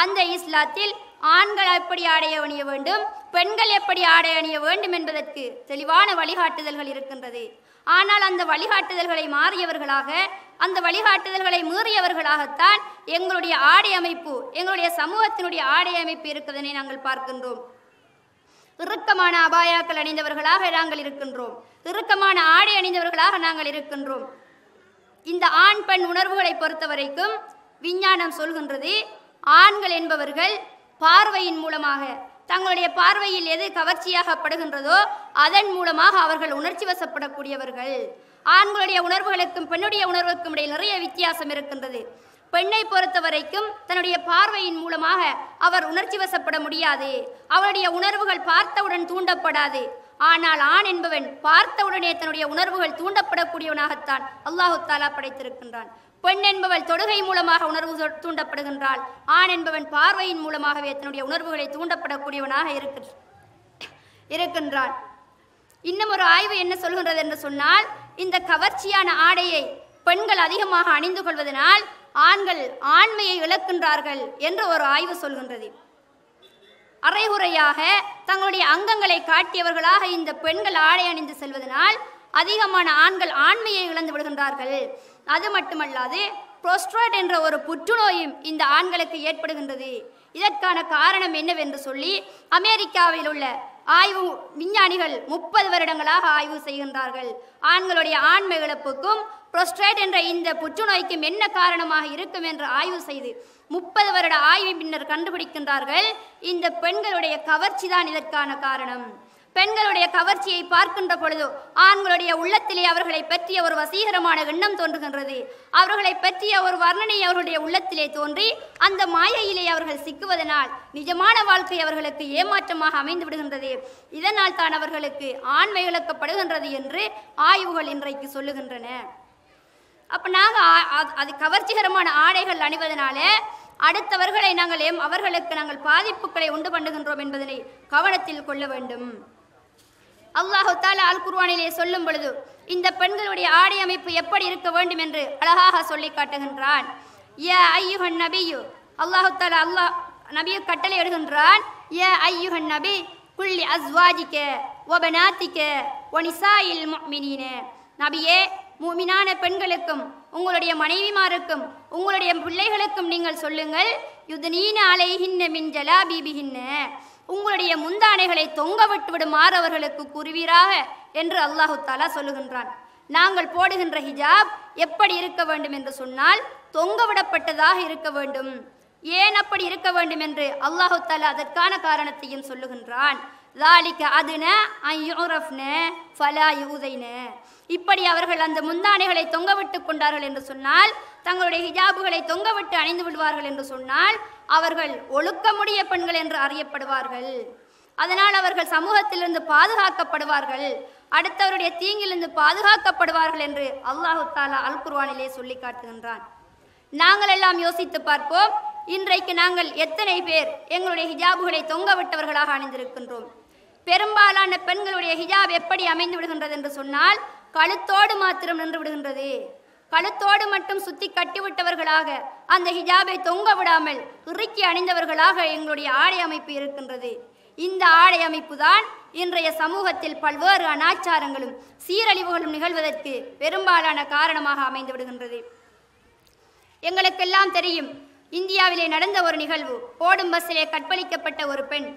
அந்த இஸ்லாத்தில் ஆண்கள் எப்படி ஆடை அணிய வேண்டும் பெண்கள் எப்படி ஆடை அணிய வேண்டும் என்பதற்கு தெளிவான வழிகாட்டுதல்கள் இருக்கின்றது ஆனால் அந்த வழிகாட்டுதல்களை மாறியவர்களாக அந்த வழிகாட்டுதல்களை மீறியவர்களாகத்தான் எங்களுடைய ஆடை அமைப்பு எங்களுடைய சமூகத்தினுடைய ஆடை அமைப்பு இருக்கிறதனை நாங்கள் பார்க்கின்றோம் இறுக்கமான அபாயாக்கள் அணிந்தவர்களாக நாங்கள் இருக்கின்றோம் இறுக்கமான ஆடை அணிந்தவர்களாக நாங்கள் இருக்கின்றோம் இந்த ஆண் பெண் உணர்வுகளை பொறுத்த வரைக்கும் விஞ்ஞானம் சொல்கின்றது ஆண்கள் என்பவர்கள் பார்வையின் மூலமாக தங்களுடைய பார்வையில் எது கவர்ச்சியாகப்படுகின்றதோ அதன் மூலமாக அவர்கள் உணர்ச்சி வசப்படக்கூடியவர்கள் ஆண்களுடைய உணர்வுகளுக்கும் பெண்ணுடைய உணர்வுக்கும் இடையில் நிறைய வித்தியாசம் இருக்கின்றது பெண்ணை பொறுத்த வரைக்கும் தன்னுடைய பார்வையின் மூலமாக அவர் உணர்ச்சி வசப்பட முடியாது அவருடைய உணர்வுகள் பார்த்தவுடன் தூண்டப்படாது ஆனால் ஆண் என்பவன் பார்த்தவுடனே தன்னுடைய உணர்வுகள் தூண்டப்படக்கூடியவனாகத்தான் அல்லாஹு தாலா படைத்திருக்கின்றான் பெண் என்பவள் தொடுகை மூலமாக உணர்வு தூண்டப்படுகின்றாள் ஆண் என்பவன் பார்வையின் மூலமாகவே தன்னுடைய உணர்வுகளை தூண்டப்படக்கூடியவனாக இருக்க இருக்கின்றான் இன்னும் ஒரு ஆய்வு என்ன சொல்கின்றது என்று சொன்னால் இந்த கவர்ச்சியான ஆடையை பெண்கள் அதிகமாக அணிந்து கொள்வதனால் ஆண்கள் ஆண்மையை இழக்கின்றார்கள் என்று ஒரு ஆய்வு சொல்கின்றது அரைகுறையாக தங்களுடைய அங்கங்களை காட்டியவர்களாக இந்த பெண்கள் ஆடை அணிந்து செல்வதனால் அதிகமான ஆண்கள் ஆண்மையை இழந்து விடுகின்றார்கள் அது மட்டுமல்லாது புரோஸ்ட்ராய்ட் என்ற ஒரு புற்றுநோயும் இந்த ஆண்களுக்கு ஏற்படுகின்றது இதற்கான காரணம் என்னவென்று சொல்லி அமெரிக்காவில் உள்ள ஆய்வு விஞ்ஞானிகள் முப்பது வருடங்களாக ஆய்வு செய்கின்றார்கள் ஆண்களுடைய ஆண்மை இழப்புக்கும் புரோஸ்ட்ராய்ட் என்ற இந்த புற்றுநோய்க்கும் என்ன காரணமாக இருக்கும் என்று ஆய்வு செய்து முப்பது வருட ஆய்வின் பின்னர் கண்டுபிடிக்கின்றார்கள் இந்த பெண்களுடைய கவர்ச்சி தான் இதற்கான காரணம் பெண்களுடைய கவர்ச்சியை பார்க்கின்ற பொழுதோ ஆண்களுடைய உள்ளத்திலே அவர்களை பற்றிய ஒரு வசீகரமான எண்ணம் தோன்றுகின்றது அவர்களை பற்றிய ஒரு வர்ணனை அவர்களுடைய உள்ளத்திலே தோன்றி அந்த மாயையிலே அவர்கள் சிக்குவதனால் நிஜமான வாழ்க்கை அவர்களுக்கு ஏமாற்றமாக அமைந்து விடுகின்றது இதனால் தான் அவர்களுக்கு ஆண்மை இழக்கப்படுகின்றது என்று ஆய்வுகள் இன்றைக்கு சொல்லுகின்றன அப்போ நாங்கள் அது கவர்ச்சிகரமான ஆடைகள் அணிவதனால அடுத்தவர்களை நாங்கள் அவர்களுக்கு நாங்கள் பாதிப்புகளை உண்டு பண்ணுகின்றோம் என்பதனை கவனத்தில் கொள்ள வேண்டும் அல்லாஹு தாலா அல் குர்வானிலே சொல்லும் பொழுது இந்த பெண்களுடைய ஆடை அமைப்பு எப்படி இருக்க வேண்டும் என்று அழகாக சொல்லி காட்டுகின்றான் ஏ ஐயுகன் நபியு அல்லாஹு தாலா அல்லாஹ் நபியு கட்டளை எடுகின்றான் ஏ ஐயுகன் நபி குள்ளி அஸ்வாஜிக்க ஒபனாத்திக்க ஒனிசாயில் மினின நபியே மூமினான பெண்களுக்கும் உங்களுடைய மனைவிமாருக்கும் உங்களுடைய பிள்ளைகளுக்கும் நீங்கள் சொல்லுங்கள் யுதனீன அலைகின்ன மின்ஜலா ஜலா பீபிகின்ன உங்களுடைய முந்தானைகளை தொங்க விட்டு விடுமாறு அவர்களுக்கு கூறுவீராக என்று அல்லாஹு தாலா சொல்லுகின்றான் நாங்கள் போடுகின்ற ஹிஜாப் எப்படி இருக்க வேண்டும் என்று சொன்னால் தொங்கவிடப்பட்டதாக இருக்க வேண்டும் ஏன் அப்படி இருக்க வேண்டும் என்று அல்லாஹு தாலா அதற்கான காரணத்தையும் சொல்லுகின்றான் ஃபலா இப்படி அவர்கள் அந்த முந்தானைகளை விட்டு கொண்டார்கள் என்று சொன்னால் தங்களுடைய ஹிஜாபுகளை தொங்கவிட்டு அணிந்து விடுவார்கள் என்று சொன்னால் அவர்கள் ஒழுக்கமுடைய பெண்கள் என்று அறியப்படுவார்கள் அதனால் அவர்கள் சமூகத்திலிருந்து பாதுகாக்கப்படுவார்கள் அடுத்தவருடைய தீங்கிலிருந்து பாதுகாக்கப்படுவார்கள் என்று அல்லாஹு தாலா அல் குர்வானிலே சொல்லி காட்டுகின்றான் நாங்கள் எல்லாம் யோசித்து பார்ப்போம் இன்றைக்கு நாங்கள் எத்தனை பேர் எங்களுடைய ஹிஜாபுகளை தொங்க விட்டவர்களாக அணிந்திருக்கின்றோம் பெரும்பாலான பெண்களுடைய ஹிஜாப் எப்படி அமைந்து விடுகின்றது என்று சொன்னால் கழுத்தோடு மாத்திரம் நின்று விடுகின்றது கழுத்தோடு மட்டும் சுத்தி கட்டிவிட்டவர்களாக அந்த ஹிஜாபை தொங்க விடாமல் உருக்கி அணிந்தவர்களாக எங்களுடைய ஆடை அமைப்பு இருக்கின்றது இந்த ஆடை அமைப்பு தான் இன்றைய சமூகத்தில் பல்வேறு அனாச்சாரங்களும் சீரழிவுகளும் நிகழ்வதற்கு பெரும்பாலான காரணமாக அமைந்து விடுகின்றது எங்களுக்கெல்லாம் தெரியும் இந்தியாவிலே நடந்த ஒரு நிகழ்வு போடும் பஸ்ஸிலே கற்பழிக்கப்பட்ட ஒரு பெண்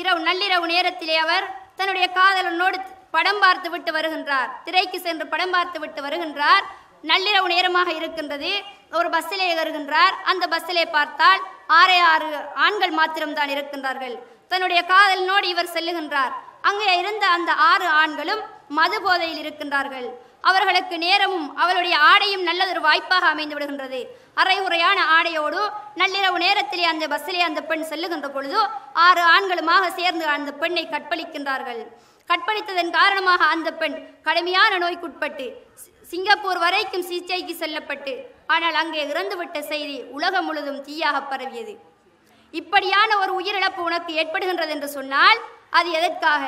இரவு நள்ளிரவு நேரத்திலே அவர் தன்னுடைய காதலனோடு படம் பார்த்து விட்டு வருகின்றார் திரைக்கு சென்று படம் பார்த்து விட்டு வருகின்றார் நள்ளிரவு நேரமாக இருக்கின்றது ஒரு பஸ்ஸிலே வருகின்றார் அந்த பஸ்ஸிலே பார்த்தால் ஆறே ஆறு ஆண்கள் மாத்திரம்தான் இருக்கின்றார்கள் தன்னுடைய காதலினோடு இவர் செல்லுகின்றார் அங்கே இருந்த அந்த ஆறு ஆண்களும் மது போதையில் இருக்கின்றார்கள் அவர்களுக்கு நேரமும் அவளுடைய ஆடையும் நல்லதொரு வாய்ப்பாக அமைந்து விடுகின்றது அரைகுறையான ஆடையோடு நள்ளிரவு நேரத்திலே அந்த பஸ்ஸிலே அந்த பெண் செல்லுகின்ற பொழுது ஆறு ஆண்களுமாக சேர்ந்து அந்த பெண்ணை கற்பழிக்கின்றார்கள் கற்பழித்ததன் காரணமாக அந்த பெண் கடுமையான நோய்க்குட்பட்டு சிங்கப்பூர் வரைக்கும் சிகிச்சைக்கு செல்லப்பட்டு ஆனால் அங்கே இறந்துவிட்ட செய்தி உலகம் முழுதும் தீயாக பரவியது இப்படியான ஒரு உயிரிழப்பு உனக்கு ஏற்படுகின்றது என்று சொன்னால் அது எதற்காக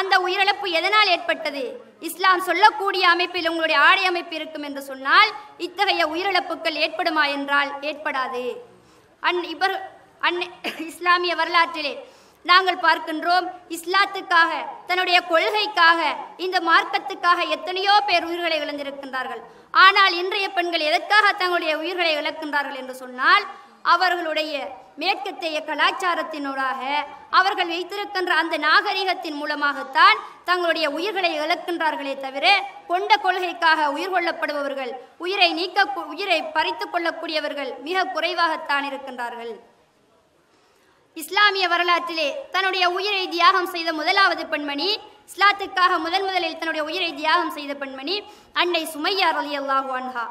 அந்த உயிரிழப்பு எதனால் ஏற்பட்டது இஸ்லாம் சொல்லக்கூடிய அமைப்பில் உங்களுடைய ஆடை அமைப்பு இருக்கும் என்று சொன்னால் இத்தகைய உயிரிழப்புகள் ஏற்படுமா என்றால் ஏற்படாது அன் இவர் அன் இஸ்லாமிய வரலாற்றிலே நாங்கள் பார்க்கின்றோம் இஸ்லாத்துக்காக தன்னுடைய கொள்கைக்காக இந்த மார்க்கத்துக்காக எத்தனையோ பேர் உயிர்களை இழந்திருக்கின்றார்கள் ஆனால் இன்றைய பெண்கள் எதற்காக தங்களுடைய உயிர்களை இழக்கின்றார்கள் என்று சொன்னால் அவர்களுடைய மேற்கத்தைய கலாச்சாரத்தினூடாக அவர்கள் வைத்திருக்கின்ற அந்த நாகரிகத்தின் மூலமாகத்தான் தங்களுடைய உயிர்களை இழக்கின்றார்களே தவிர கொண்ட கொள்கைக்காக உயிர் கொள்ளப்படுபவர்கள் உயிரை நீக்க உயிரை பறித்து கொள்ளக்கூடியவர்கள் மிக குறைவாகத்தான் இருக்கின்றார்கள் இஸ்லாமிய வரலாற்றிலே தன்னுடைய உயிரை தியாகம் செய்த முதலாவது பெண்மணி இஸ்லாத்துக்காக முதன் முதலில் தன்னுடைய உயிரை தியாகம் செய்த பெண்மணி அன்னை சுமையா அலி அல்லாஹுவான்ஹா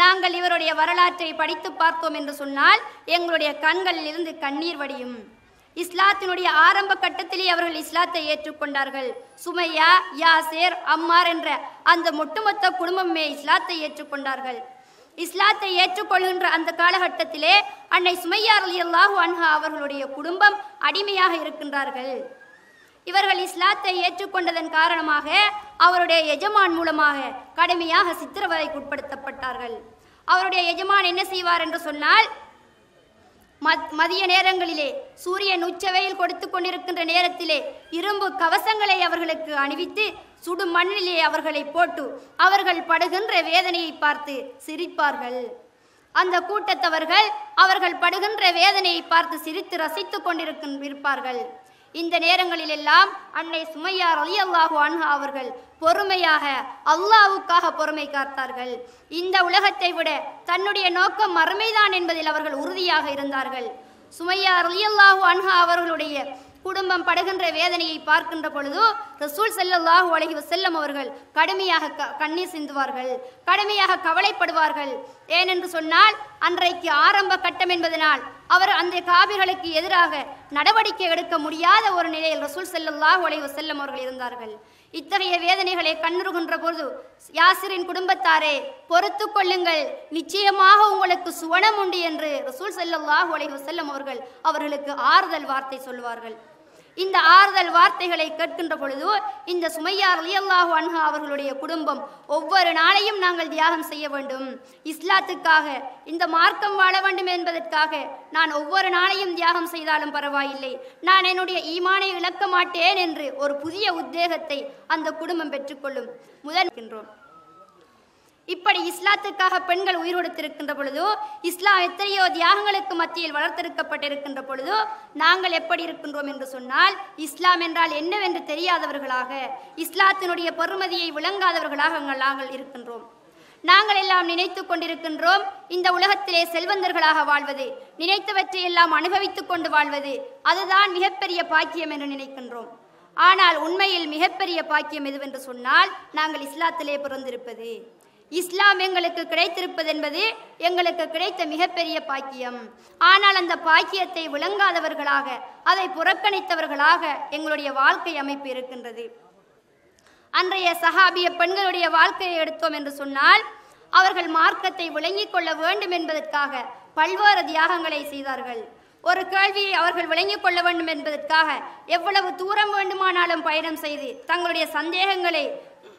நாங்கள் இவருடைய வரலாற்றை படித்து பார்த்தோம் என்று சொன்னால் எங்களுடைய கண்களில் இருந்து கண்ணீர் வடியும் இஸ்லாத்தினுடைய ஆரம்ப கட்டத்திலே அவர்கள் இஸ்லாத்தை ஏற்றுக்கொண்டார்கள் சுமையா யாசேர் அம்மார் என்ற அந்த ஒட்டுமொத்த குடும்பமே இஸ்லாத்தை ஏற்றுக்கொண்டார்கள் இஸ்லாத்தை ஏற்றுக்கொள்கின்ற அந்த காலகட்டத்திலே அன்னை சுமையார் அலி அல்லாஹு அன்ஹா அவர்களுடைய குடும்பம் அடிமையாக இருக்கின்றார்கள் இவர்கள் இஸ்லாத்தை ஏற்றுக்கொண்டதன் காரணமாக அவருடைய எஜமான் மூலமாக கடுமையாக சித்திரவதைக்கு உட்படுத்தப்பட்டார்கள் அவருடைய எஜமான் என்ன செய்வார் என்று சொன்னால் மதிய நேரங்களிலே சூரியன் உச்சவையில் கொடுத்து கொண்டிருக்கின்ற நேரத்திலே இரும்பு கவசங்களை அவர்களுக்கு அணிவித்து சுடு மண்ணிலே அவர்களை போட்டு அவர்கள் படுகின்ற வேதனையை பார்த்து சிரிப்பார்கள் அந்த கூட்டத்தவர்கள் அவர்கள் படுகின்ற வேதனையை பார்த்து சிரித்து ரசித்து கொண்டிருக்கும் இருப்பார்கள் இந்த நேரங்களிலெல்லாம் அன்னை சுமையார் அலி அல்லாஹு அன்ஹா அவர்கள் பொறுமையாக அல்லாவுக்காக பொறுமை காத்தார்கள் இந்த உலகத்தை விட தன்னுடைய நோக்கம் மறுமைதான் என்பதில் அவர்கள் உறுதியாக இருந்தார்கள் சுமையார் அலி அல்லாஹு அன்ஹா அவர்களுடைய குடும்பம் படுகின்ற வேதனையை பார்க்கின்ற பொழுதோ ரசூல் செல்லல்லாஹு அலஹி செல்லும் அவர்கள் கடுமையாக க கண்ணீர் சிந்துவார்கள் கடுமையாக கவலைப்படுவார்கள் ஏனென்று சொன்னால் அன்றைக்கு ஆரம்ப கட்டம் என்பதனால் அவர் அந்த காபிர்களுக்கு எதிராக நடவடிக்கை எடுக்க முடியாத ஒரு நிலையில் ரசூல் செல்லல்லாஹு அலஹி செல்லும் அவர்கள் இருந்தார்கள் இத்தகைய வேதனைகளை கண்ணுறுகின்ற பொழுது யாசிரின் குடும்பத்தாரே பொறுத்து கொள்ளுங்கள் நிச்சயமாக உங்களுக்கு சுவனம் உண்டு என்று ரசூல் செல்லல்லாஹு அலஹி செல்லும் அவர்கள் அவர்களுக்கு ஆறுதல் வார்த்தை சொல்வார்கள் இந்த ஆறுதல் வார்த்தைகளை கேட்கின்ற பொழுது இந்த சுமையார் அலி அன்ஹா அவர்களுடைய குடும்பம் ஒவ்வொரு நாளையும் நாங்கள் தியாகம் செய்ய வேண்டும் இஸ்லாத்துக்காக இந்த மார்க்கம் வாழ வேண்டும் என்பதற்காக நான் ஒவ்வொரு நாளையும் தியாகம் செய்தாலும் பரவாயில்லை நான் என்னுடைய ஈமானை இழக்க மாட்டேன் என்று ஒரு புதிய உத்வேகத்தை அந்த குடும்பம் பெற்றுக்கொள்ளும் முதன்கின்றோம் இப்படி இஸ்லாத்துக்காக பெண்கள் உயிரோடுத்திருக்கின்ற கொடுத்திருக்கின்ற பொழுதோ இஸ்லாம் எத்தனையோ தியாகங்களுக்கு மத்தியில் வளர்த்திருக்கப்பட்டிருக்கின்ற பொழுதோ நாங்கள் எப்படி இருக்கின்றோம் என்று சொன்னால் இஸ்லாம் என்றால் என்னவென்று தெரியாதவர்களாக இஸ்லாத்தினுடைய பொறுமதியை விளங்காதவர்களாக நாங்கள் இருக்கின்றோம் நாங்கள் எல்லாம் நினைத்து கொண்டிருக்கின்றோம் இந்த உலகத்திலே செல்வந்தர்களாக வாழ்வது நினைத்தவற்றை எல்லாம் அனுபவித்துக் கொண்டு வாழ்வது அதுதான் மிகப்பெரிய பாக்கியம் என்று நினைக்கின்றோம் ஆனால் உண்மையில் மிகப்பெரிய பாக்கியம் எதுவென்று சொன்னால் நாங்கள் இஸ்லாத்திலே பிறந்திருப்பது இஸ்லாம் எங்களுக்கு கிடைத்திருப்பது என்பது எங்களுக்கு கிடைத்த மிகப்பெரிய பாக்கியம் ஆனால் அந்த பாக்கியத்தை விளங்காதவர்களாக அதை புறக்கணித்தவர்களாக எங்களுடைய வாழ்க்கை அமைப்பு இருக்கின்றது அன்றைய சஹாபிய பெண்களுடைய வாழ்க்கையை எடுத்தோம் என்று சொன்னால் அவர்கள் மார்க்கத்தை விளங்கிக் கொள்ள வேண்டும் என்பதற்காக பல்வேறு தியாகங்களை செய்தார்கள் ஒரு கேள்வியை அவர்கள் விளங்கிக் கொள்ள வேண்டும் என்பதற்காக எவ்வளவு தூரம் வேண்டுமானாலும் பயணம் செய்து தங்களுடைய சந்தேகங்களை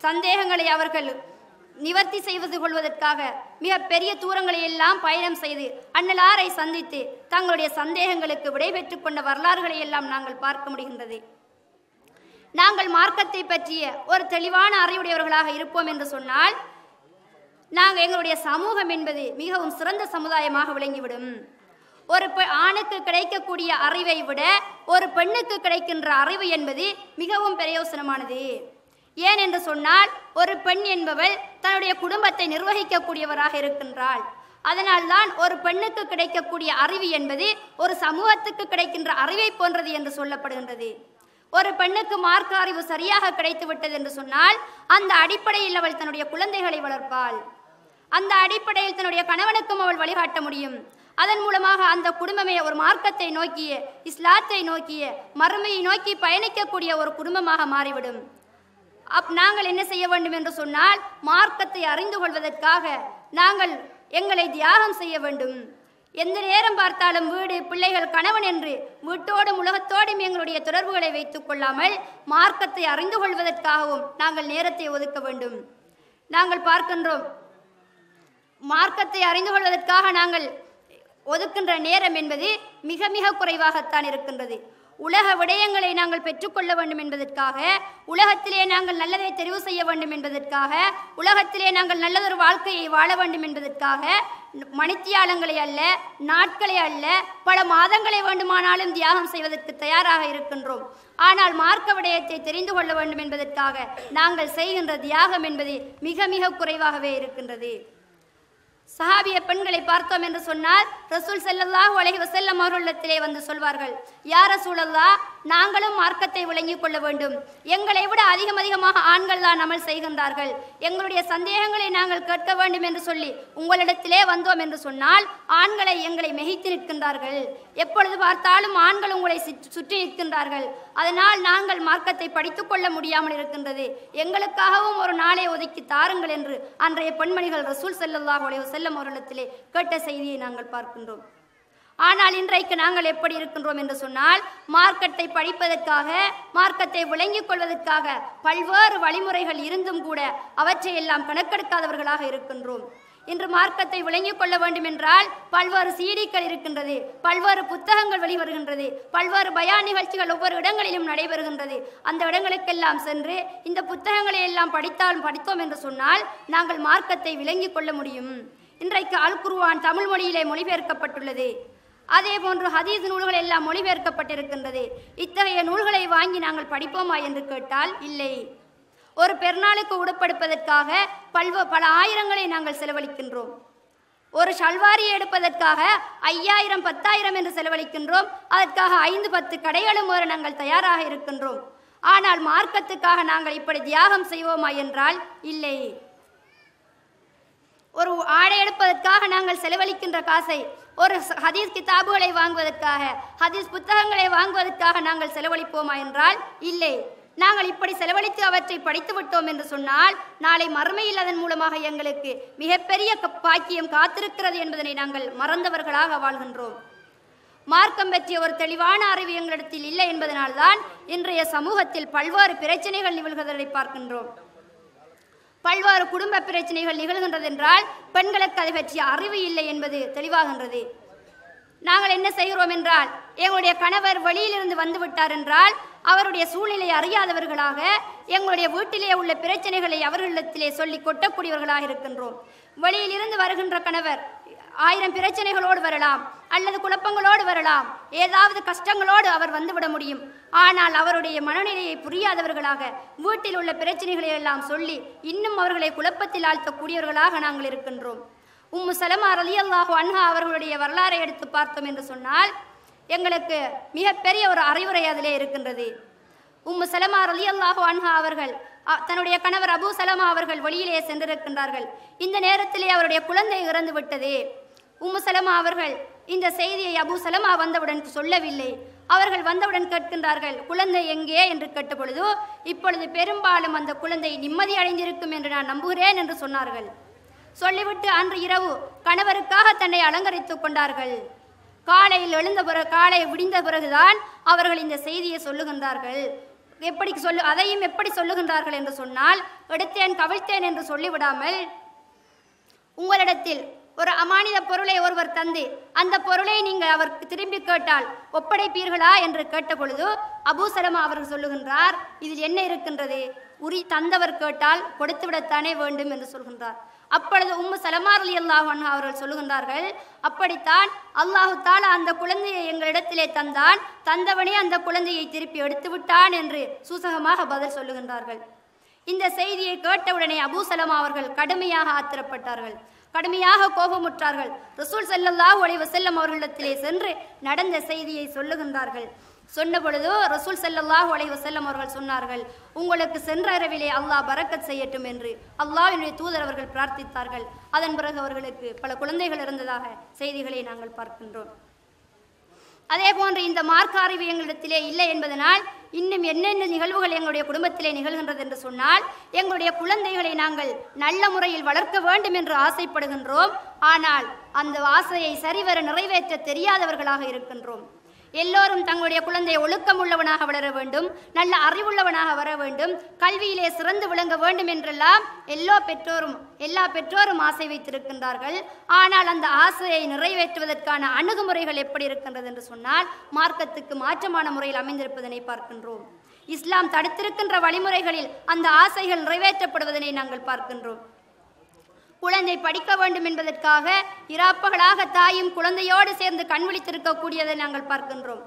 சந்தேகங்களை அவர்கள் நிவர்த்தி செய்வது கொள்வதற்காக மிக பெரிய தூரங்களை எல்லாம் பயணம் செய்து அண்ணலாரை சந்தித்து தங்களுடைய சந்தேகங்களுக்கு விடை கொண்ட வரலாறுகளை எல்லாம் நாங்கள் பார்க்க முடிகின்றது நாங்கள் மார்க்கத்தை பற்றிய ஒரு தெளிவான அறிவுடையவர்களாக இருப்போம் என்று சொன்னால் நாங்கள் எங்களுடைய சமூகம் என்பது மிகவும் சிறந்த சமுதாயமாக விளங்கிவிடும் ஒரு ஆணுக்கு கிடைக்கக்கூடிய அறிவை விட ஒரு பெண்ணுக்கு கிடைக்கின்ற அறிவு என்பது மிகவும் பிரயோசனமானது ஏன் என்று சொன்னால் ஒரு பெண் என்பவள் தன்னுடைய குடும்பத்தை நிர்வகிக்கக்கூடியவராக இருக்கின்றாள் அதனால்தான் ஒரு பெண்ணுக்கு கிடைக்கக்கூடிய அறிவு என்பது ஒரு சமூகத்துக்கு கிடைக்கின்ற அறிவை போன்றது என்று சொல்லப்படுகின்றது ஒரு பெண்ணுக்கு மார்க்க அறிவு சரியாக கிடைத்து விட்டது என்று சொன்னால் அந்த அடிப்படையில் அவள் தன்னுடைய குழந்தைகளை வளர்ப்பாள் அந்த அடிப்படையில் தன்னுடைய கணவனுக்கும் அவள் வழிகாட்ட முடியும் அதன் மூலமாக அந்த குடும்பமே ஒரு மார்க்கத்தை நோக்கிய இஸ்லாத்தை நோக்கிய மறுமையை நோக்கி பயணிக்கக்கூடிய ஒரு குடும்பமாக மாறிவிடும் அப் நாங்கள் என்ன செய்ய வேண்டும் என்று சொன்னால் மார்க்கத்தை அறிந்து கொள்வதற்காக நாங்கள் எங்களை தியாகம் செய்ய வேண்டும் எந்த நேரம் பார்த்தாலும் வீடு பிள்ளைகள் கணவன் என்று வீட்டோடும் உலகத்தோடும் எங்களுடைய தொடர்புகளை வைத்துக் கொள்ளாமல் மார்க்கத்தை அறிந்து கொள்வதற்காகவும் நாங்கள் நேரத்தை ஒதுக்க வேண்டும் நாங்கள் பார்க்கின்றோம் மார்க்கத்தை அறிந்து கொள்வதற்காக நாங்கள் ஒதுக்கின்ற நேரம் என்பது மிக மிக குறைவாகத்தான் இருக்கின்றது உலக விடயங்களை நாங்கள் பெற்றுக்கொள்ள வேண்டும் என்பதற்காக உலகத்திலே நாங்கள் நல்லதை தெரிவு செய்ய வேண்டும் என்பதற்காக உலகத்திலே நாங்கள் நல்லதொரு வாழ்க்கையை வாழ வேண்டும் என்பதற்காக மணித்தியாலங்களை அல்ல நாட்களை அல்ல பல மாதங்களை வேண்டுமானாலும் தியாகம் செய்வதற்கு தயாராக இருக்கின்றோம் ஆனால் மார்க்க விடயத்தை தெரிந்து கொள்ள வேண்டும் என்பதற்காக நாங்கள் செய்கின்ற தியாகம் என்பது மிக மிக குறைவாகவே இருக்கின்றது சஹாபிய பெண்களை பார்த்தோம் என்று சொன்னால் ரசூல் செல்லல்லாஹ் உலகி வசல்லம் அவர்களிடத்திலே வந்து சொல்வார்கள் யார் ரசூலல்லா நாங்களும் மார்க்கத்தை விளங்கிக் கொள்ள வேண்டும் எங்களை விட அதிகம் அதிகமாக ஆண்கள் தான் அமல் செய்கின்றார்கள் எங்களுடைய சந்தேகங்களை நாங்கள் கேட்க வேண்டும் என்று சொல்லி உங்களிடத்திலே வந்தோம் என்று சொன்னால் ஆண்களை எங்களை மெகித்து நிற்கின்றார்கள் எப்பொழுது பார்த்தாலும் ஆண்கள் உங்களை சுற்றி நிற்கின்றார்கள் அதனால் நாங்கள் மார்க்கத்தை படித்துக்கொள்ள முடியாமல் இருக்கின்றது எங்களுக்காகவும் ஒரு நாளை ஒதுக்கி தாருங்கள் என்று அன்றைய பெண்மணிகள் ரசூல் செல்லல்லாஹ் ஒரு இடத்திலே கேட்ட செய்தியை நாங்கள் பார்க்கின்றோம் ஆனால் இன்றைக்கு நாங்கள் எப்படி இருக்கின்றோம் என்று சொன்னால் மார்க்கத்தை படிப்பதற்காக மார்க்கத்தை விளங்கிக் கொள்வதற்காக பல்வேறு வழிமுறைகள் இருந்தும் கூட அவற்றையெல்லாம் கணக்கெடுக்காதவர்களாக இருக்கின்றோம் இன்று மார்க்கத்தை விளங்கிக் கொள்ள வேண்டும் என்றால் பல்வேறு சீடிக்கள் இருக்கின்றது பல்வேறு புத்தகங்கள் வெளிவருகின்றது பல்வேறு பயா நிகழ்ச்சிகள் ஒவ்வொரு இடங்களிலும் நடைபெறுகின்றது அந்த இடங்களுக்கெல்லாம் சென்று இந்த புத்தகங்களை எல்லாம் படித்தாலும் படித்தோம் என்று சொன்னால் நாங்கள் மார்க்கத்தை விளங்கிக் கொள்ள முடியும் இன்றைக்கு அல் குருவான் தமிழ் மொழியிலே மொழிபெயர்க்கப்பட்டுள்ளது அதே போன்று ஹதீஸ் நூல்கள் எல்லாம் மொழிபெயர்க்கப்பட்டிருக்கின்றது இத்தகைய நூல்களை வாங்கி நாங்கள் படிப்போமா என்று கேட்டால் இல்லை ஒரு பெருநாளுக்கு உடுப்படுப்பதற்காக பல்வ பல ஆயிரங்களை நாங்கள் செலவழிக்கின்றோம் ஒரு ஷல்வாரியை எடுப்பதற்காக ஐயாயிரம் பத்தாயிரம் என்று செலவழிக்கின்றோம் அதற்காக ஐந்து பத்து கடைகளும் வர நாங்கள் தயாராக இருக்கின்றோம் ஆனால் மார்க்கத்துக்காக நாங்கள் இப்படி தியாகம் செய்வோமா என்றால் இல்லை ஒரு ஆடை எடுப்பதற்காக நாங்கள் செலவழிக்கின்ற காசை ஒரு ஹதீஸ் கிதாபுகளை வாங்குவதற்காக ஹதீஸ் புத்தகங்களை வாங்குவதற்காக நாங்கள் செலவழிப்போமா என்றால் இல்லை நாங்கள் இப்படி செலவழித்து அவற்றை படித்து விட்டோம் என்று சொன்னால் நாளை மறுமையில் அதன் மூலமாக எங்களுக்கு மிகப்பெரிய பாக்கியம் காத்திருக்கிறது என்பதனை நாங்கள் மறந்தவர்களாக வாழ்கின்றோம் மார்க்கம் பற்றிய ஒரு தெளிவான அறிவு எங்களிடத்தில் இல்லை என்பதனால்தான் இன்றைய சமூகத்தில் பல்வேறு பிரச்சனைகள் நிகழ்கிறதை பார்க்கின்றோம் பல்வேறு குடும்ப பிரச்சனைகள் நிகழ்கின்றதென்றால் பெண்களுக்கு அதை பற்றிய அறிவு இல்லை என்பது தெளிவாகின்றது நாங்கள் என்ன செய்கிறோம் என்றால் எங்களுடைய கணவர் வெளியிலிருந்து வந்துவிட்டார் என்றால் அவருடைய சூழ்நிலை அறியாதவர்களாக எங்களுடைய வீட்டிலே உள்ள பிரச்சனைகளை அவர்களிடத்திலே சொல்லி கொட்டக்கூடியவர்களாக இருக்கின்றோம் வெளியிலிருந்து வருகின்ற கணவர் ஆயிரம் பிரச்சனைகளோடு வரலாம் அல்லது குழப்பங்களோடு வரலாம் ஏதாவது கஷ்டங்களோடு அவர் வந்துவிட முடியும் ஆனால் அவருடைய மனநிலையை புரியாதவர்களாக வீட்டில் உள்ள பிரச்சனைகளை எல்லாம் சொல்லி இன்னும் அவர்களை குழப்பத்தில் ஆழ்த்தக்கூடியவர்களாக நாங்கள் இருக்கின்றோம் உம்மு சலமா அலி அல்லாஹு அன்ஹா அவர்களுடைய வரலாறை எடுத்து பார்த்தோம் என்று சொன்னால் எங்களுக்கு மிகப்பெரிய ஒரு அறிவுரை அதிலே இருக்கின்றது உம்மு சலமா அலி அல்லாஹு அன்ஹா அவர்கள் தன்னுடைய கணவர் அபு சலமா அவர்கள் வழியிலேயே சென்றிருக்கின்றார்கள் இந்த நேரத்திலே அவருடைய குழந்தை இறந்து விட்டது உம்மு சலமா அவர்கள் இந்த செய்தியை அபு சலமா வந்தவுடன் சொல்லவில்லை அவர்கள் வந்தவுடன் கேட்கின்றார்கள் குழந்தை எங்கே என்று கேட்டபொழுது இப்பொழுது பெரும்பாலும் அந்த குழந்தை நிம்மதி அடைந்திருக்கும் என்று நான் நம்புகிறேன் என்று சொன்னார்கள் சொல்லிவிட்டு அன்று இரவு கணவருக்காக தன்னை அலங்கரித்துக் கொண்டார்கள் காலையில் எழுந்த பிறகு காலை விடிந்த பிறகுதான் அவர்கள் இந்த செய்தியை சொல்லுகின்றார்கள் எப்படி சொல்லு அதையும் எப்படி சொல்லுகின்றார்கள் என்று சொன்னால் எடுத்தேன் கவிழ்த்தேன் என்று சொல்லிவிடாமல் உங்களிடத்தில் ஒரு அமானித பொருளை ஒருவர் தந்து அந்த பொருளை நீங்கள் அவர் திரும்பி கேட்டால் ஒப்படைப்பீர்களா என்று கேட்டபொழுது அபூசலமா அவர்கள் சொல்லுகின்றார் இதில் என்ன இருக்கின்றது உரி தந்தவர் கேட்டால் கொடுத்துவிடத்தானே வேண்டும் என்று சொல்கின்றார் அப்பொழுது உம்மு சலமார் அலி அல்லாஹ் அவர்கள் சொல்லுகின்றார்கள் அப்படித்தான் அல்லாஹு தாலா அந்த குழந்தையை எங்களிடத்திலே தந்தான் தந்தவனே அந்த குழந்தையை திருப்பி எடுத்து விட்டான் என்று சூசகமாக பதில் சொல்லுகின்றார்கள் இந்த செய்தியை கேட்டவுடனே அபூசலமா அவர்கள் கடுமையாக ஆத்திரப்பட்டார்கள் கடுமையாக கோபமுற்றார்கள் ரசூல் செல்லல்லாஹ் ஒளிவ செல்லம் அவர்களிடத்திலே சென்று நடந்த செய்தியை சொல்லுகின்றார்கள் சொன்னபொழுது ரசூல் செல்லல்லாஹ் ஒளிவ செல்லம் அவர்கள் சொன்னார்கள் உங்களுக்கு சென்ற இரவிலே அல்லாஹ் பறக்கத் செய்யட்டும் என்று அல்லாஹினுடைய தூதர் அவர்கள் பிரார்த்தித்தார்கள் அதன் பிறகு அவர்களுக்கு பல குழந்தைகள் இருந்ததாக செய்திகளை நாங்கள் பார்க்கின்றோம் அதே போன்று இந்த மார்க்க அறிவு எங்களிடத்திலே இல்லை என்பதனால் இன்னும் என்னென்ன நிகழ்வுகள் எங்களுடைய குடும்பத்திலே நிகழ்கின்றது என்று சொன்னால் எங்களுடைய குழந்தைகளை நாங்கள் நல்ல முறையில் வளர்க்க வேண்டும் என்று ஆசைப்படுகின்றோம் ஆனால் அந்த ஆசையை சரிவர நிறைவேற்ற தெரியாதவர்களாக இருக்கின்றோம் எல்லோரும் தங்களுடைய குழந்தையை ஒழுக்கம் உள்ளவனாக வளர வேண்டும் நல்ல அறிவுள்ளவனாக வர வேண்டும் கல்வியிலே சிறந்து விளங்க வேண்டும் என்றெல்லாம் எல்லா பெற்றோரும் எல்லா பெற்றோரும் ஆசை வைத்திருக்கின்றார்கள் ஆனால் அந்த ஆசையை நிறைவேற்றுவதற்கான அணுகுமுறைகள் எப்படி இருக்கின்றது என்று சொன்னால் மார்க்கத்துக்கு மாற்றமான முறையில் அமைந்திருப்பதனை பார்க்கின்றோம் இஸ்லாம் தடுத்திருக்கின்ற வழிமுறைகளில் அந்த ஆசைகள் நிறைவேற்றப்படுவதனை நாங்கள் பார்க்கின்றோம் குழந்தை படிக்க வேண்டும் என்பதற்காக இராப்பகலாக தாயும் குழந்தையோடு சேர்ந்து கண் விழித்திருக்கக்கூடியதை நாங்கள் பார்க்கின்றோம்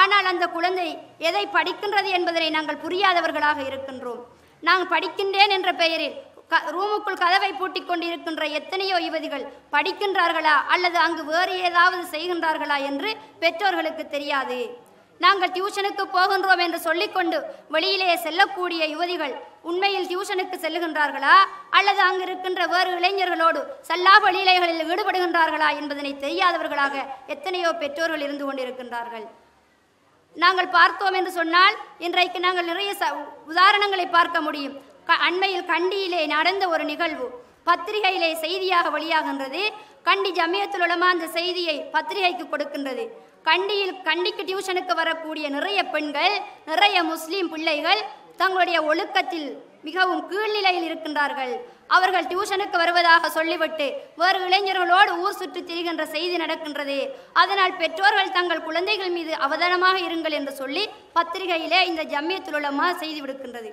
ஆனால் அந்த குழந்தை எதை படிக்கின்றது என்பதனை நாங்கள் புரியாதவர்களாக இருக்கின்றோம் நாங்கள் படிக்கின்றேன் என்ற பெயரில் க ரூமுக்குள் கதவை பூட்டிக் கொண்டிருக்கின்ற எத்தனையோ யுவதிகள் படிக்கின்றார்களா அல்லது அங்கு வேறு ஏதாவது செய்கின்றார்களா என்று பெற்றோர்களுக்கு தெரியாது நாங்கள் டியூஷனுக்கு போகின்றோம் என்று சொல்லிக்கொண்டு வெளியிலேயே செல்லக்கூடிய யுவதிகள் உண்மையில் டியூஷனுக்கு செல்லுகின்றார்களா அல்லது அங்கு இருக்கின்ற வேறு இளைஞர்களோடு சல்லா வழியிலைகளில் ஈடுபடுகின்றார்களா என்பதனை தெரியாதவர்களாக எத்தனையோ பெற்றோர்கள் இருந்து கொண்டிருக்கின்றார்கள் நாங்கள் பார்த்தோம் என்று சொன்னால் இன்றைக்கு நாங்கள் நிறைய ச உதாரணங்களை பார்க்க முடியும் க அண்மையில் கண்டியிலே நடந்த ஒரு நிகழ்வு பத்திரிகையிலே செய்தியாக வெளியாகின்றது கண்டி ஜமியத்துலமா அந்த செய்தியை பத்திரிகைக்கு கொடுக்கின்றது கண்டியில் கண்டிக்கு டியூஷனுக்கு வரக்கூடிய நிறைய பெண்கள் நிறைய முஸ்லீம் பிள்ளைகள் தங்களுடைய ஒழுக்கத்தில் மிகவும் கீழ்நிலையில் இருக்கின்றார்கள் அவர்கள் டியூஷனுக்கு வருவதாக சொல்லிவிட்டு வேறு இளைஞர்களோடு ஊர் சுற்றி திரிகின்ற செய்தி நடக்கின்றது அதனால் பெற்றோர்கள் தங்கள் குழந்தைகள் மீது அவதானமாக இருங்கள் என்று சொல்லி பத்திரிகையிலே இந்த ஜம்மியத்துல் உலமா செய்து விடுக்கின்றது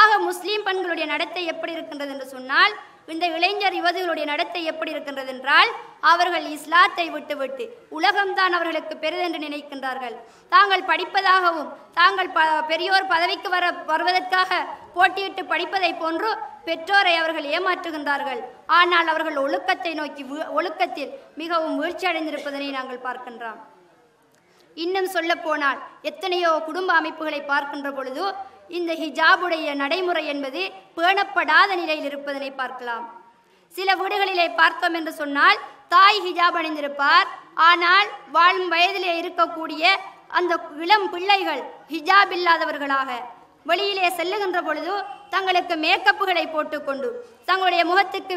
ஆக முஸ்லீம் பெண்களுடைய நடத்தை எப்படி இருக்கின்றது என்று சொன்னால் இந்த இளைஞர் யுவதிகளுடைய நடத்தை எப்படி இருக்கின்றது என்றால் அவர்கள் இஸ்லாத்தை விட்டுவிட்டு உலகம்தான் அவர்களுக்கு பெரிதென்று நினைக்கின்றார்கள் தாங்கள் படிப்பதாகவும் தாங்கள் ப பெரியோர் பதவிக்கு வர வருவதற்காக போட்டியிட்டு படிப்பதை போன்று பெற்றோரை அவர்கள் ஏமாற்றுகின்றார்கள் ஆனால் அவர்கள் ஒழுக்கத்தை நோக்கி ஒழுக்கத்தில் மிகவும் அடைந்திருப்பதனை நாங்கள் பார்க்கின்றோம் இன்னும் சொல்லப்போனால் எத்தனையோ குடும்ப அமைப்புகளை பார்க்கின்ற பொழுது இந்த ஹிஜாபுடைய நடைமுறை என்பது பேணப்படாத நிலையில் இருப்பதனை பார்க்கலாம் சில வீடுகளிலே பார்த்தோம் என்று சொன்னால் தாய் ஹிஜாப் அணிந்திருப்பார் ஆனால் வாழும் வயதிலே இருக்கக்கூடிய அந்த இளம் பிள்ளைகள் ஹிஜாப் இல்லாதவர்களாக வெளியிலே செல்லுகின்ற பொழுது தங்களுக்கு மேக்கப்புகளை போட்டுக்கொண்டு தங்களுடைய முகத்துக்கு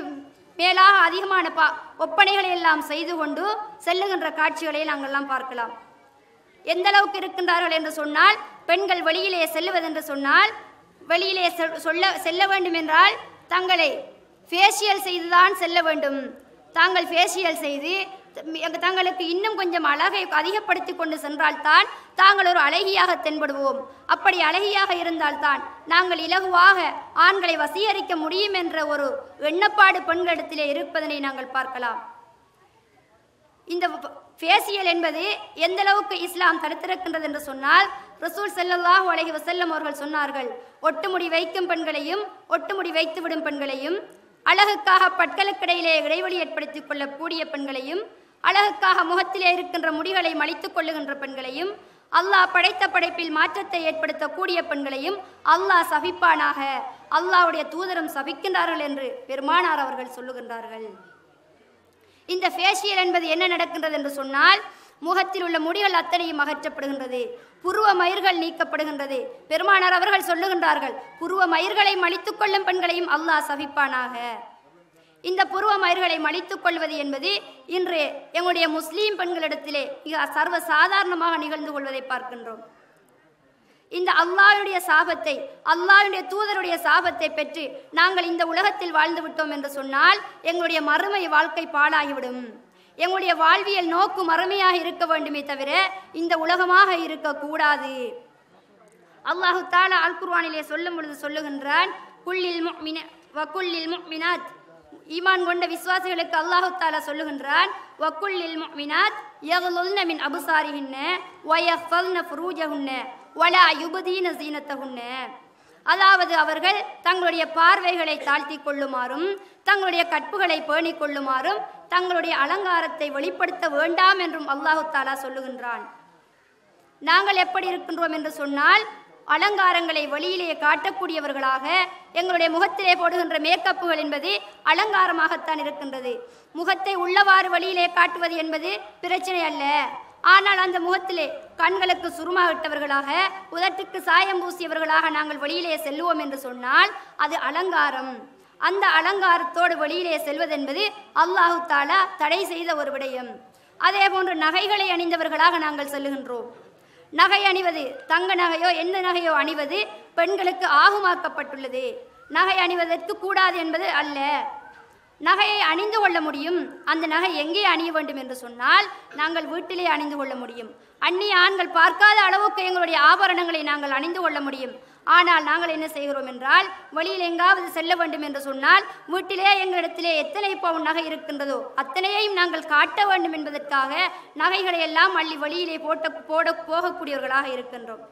மேலாக அதிகமான பா ஒப்பனைகளை எல்லாம் செய்து கொண்டு செல்லுகின்ற காட்சிகளை நாங்கள்லாம் பார்க்கலாம் எந்த அளவுக்கு இருக்கின்றார்கள் என்று சொன்னால் பெண்கள் வெளியிலே செல்லுவதென்று சொன்னால் வெளியிலே சொல்ல செல்ல வேண்டும் என்றால் தங்களை ஃபேஷியல் செய்துதான் செல்ல வேண்டும் தாங்கள் ஃபேஷியல் செய்து தங்களுக்கு இன்னும் கொஞ்சம் அழகை அதிகப்படுத்தி கொண்டு சென்றால்தான் தாங்கள் ஒரு அழகியாக தென்படுவோம் அப்படி அழகியாக இருந்தால்தான் நாங்கள் இலகுவாக ஆண்களை வசீகரிக்க முடியும் என்ற ஒரு எண்ணப்பாடு பெண்களிடத்திலே இருப்பதனை நாங்கள் பார்க்கலாம் இந்த ஃபேசியல் என்பது எந்தளவுக்கு இஸ்லாம் தடுத்திருக்கின்றது என்று சொன்னால் ரசூல் செல்லல்லாஹு அலஹி வசல்லம் அவர்கள் சொன்னார்கள் ஒட்டுமுடி வைக்கும் பெண்களையும் ஒட்டுமுடி வைத்து விடும் பெண்களையும் அழகுக்காக பட்களுக்கிடையிலே இடைவெளி ஏற்படுத்திக் கொள்ளக்கூடிய பெண்களையும் அழகுக்காக முகத்திலே இருக்கின்ற முடிகளை மலித்துக் கொள்ளுகின்ற பெண்களையும் அல்லாஹ் படைத்த படைப்பில் மாற்றத்தை ஏற்படுத்தக்கூடிய பெண்களையும் அல்லாஹ் சபிப்பானாக அல்லாஹுடைய தூதரம் சபிக்கின்றார்கள் என்று பெருமானார் அவர்கள் சொல்லுகின்றார்கள் இந்த ஃபேஷியல் என்பது என்ன நடக்கின்றது என்று சொன்னால் முகத்தில் உள்ள முடிகள் அத்தனையும் அகற்றப்படுகின்றது புருவ மயிர்கள் நீக்கப்படுகின்றது பெருமானார் அவர்கள் சொல்லுகின்றார்கள் புருவ மயிர்களை மலித்துக் கொள்ளும் பெண்களையும் அல்லாஹ் சவிப்பானாக இந்த புருவ மயிர்களை மலித்துக் கொள்வது என்பது இன்று எங்களுடைய முஸ்லீம் பெண்களிடத்திலே மிக சர்வ சாதாரணமாக நிகழ்ந்து கொள்வதை பார்க்கின்றோம் இந்த அல்லாஹுடைய சாபத்தை அல்லாஹுடைய தூதருடைய சாபத்தை பெற்று நாங்கள் இந்த உலகத்தில் வாழ்ந்து விட்டோம் என்று சொன்னால் எங்களுடைய மறுமை வாழ்க்கை பாழாகிவிடும் எங்களுடைய வாழ்வியல் நோக்கு மறுமையாக இருக்க வேண்டுமே தவிர இந்த உலகமாக இருக்கக்கூடாது அல்லாஹு தாலா அல் குர்வானிலே சொல்லும் பொழுது சொல்லுகின்றான் குள்ளில் முக்மின வக்குள்ளில் முக்மினாத் ஈமான் கொண்ட விசுவாசிகளுக்கு அல்லாஹு தாலா சொல்லுகின்றான் வக்குள்ளில் முக்மினாத் யகுலுல்ன மின் அபுசாரிஹின்ன வயஃபல்ன ஃபுரூஜஹுன்ன வலா யுபதீன சீனத்தஹுன்ன அதாவது அவர்கள் தங்களுடைய பார்வைகளை தாழ்த்தி கொள்ளுமாறும் தங்களுடைய கற்புகளை பேணிக் கொள்ளுமாறும் தங்களுடைய அலங்காரத்தை வெளிப்படுத்த வேண்டாம் என்றும் அல்லாஹு தாலா சொல்லுகின்றான் நாங்கள் எப்படி இருக்கின்றோம் என்று சொன்னால் அலங்காரங்களை வெளியிலேயே காட்டக்கூடியவர்களாக எங்களுடைய முகத்திலே போடுகின்ற மேக்கப்புகள் என்பது அலங்காரமாகத்தான் இருக்கின்றது முகத்தை உள்ளவாறு வழியிலே காட்டுவது என்பது பிரச்சனை அல்ல ஆனால் அந்த முகத்திலே கண்களுக்கு சுருமாவிட்டவர்களாக உதட்டுக்கு சாயம் பூசியவர்களாக நாங்கள் வெளியிலே செல்லுவோம் என்று சொன்னால் அது அலங்காரம் அந்த அலங்காரத்தோடு வெளியிலே செல்வதென்பது அல்லாஹு தாலா தடை செய்த ஒரு விடயம் அதே போன்று நகைகளை அணிந்தவர்களாக நாங்கள் செல்லுகின்றோம் நகை அணிவது தங்க நகையோ எந்த நகையோ அணிவது பெண்களுக்கு ஆகுமாக்கப்பட்டுள்ளது நகை அணிவதற்கு கூடாது என்பது அல்ல நகையை அணிந்து கொள்ள முடியும் அந்த நகை எங்கே அணிய வேண்டும் என்று சொன்னால் நாங்கள் வீட்டிலே அணிந்து கொள்ள முடியும் அந்நிய ஆண்கள் பார்க்காத அளவுக்கு எங்களுடைய ஆபரணங்களை நாங்கள் அணிந்து கொள்ள முடியும் ஆனால் நாங்கள் என்ன செய்கிறோம் என்றால் வழியில் எங்காவது செல்ல வேண்டும் என்று சொன்னால் வீட்டிலே எங்களிடத்திலே எத்தனை பவுன் நகை இருக்கின்றதோ அத்தனையையும் நாங்கள் காட்ட வேண்டும் என்பதற்காக நகைகளை எல்லாம் அள்ளி வழியிலே போட்ட போட போகக்கூடியவர்களாக இருக்கின்றோம்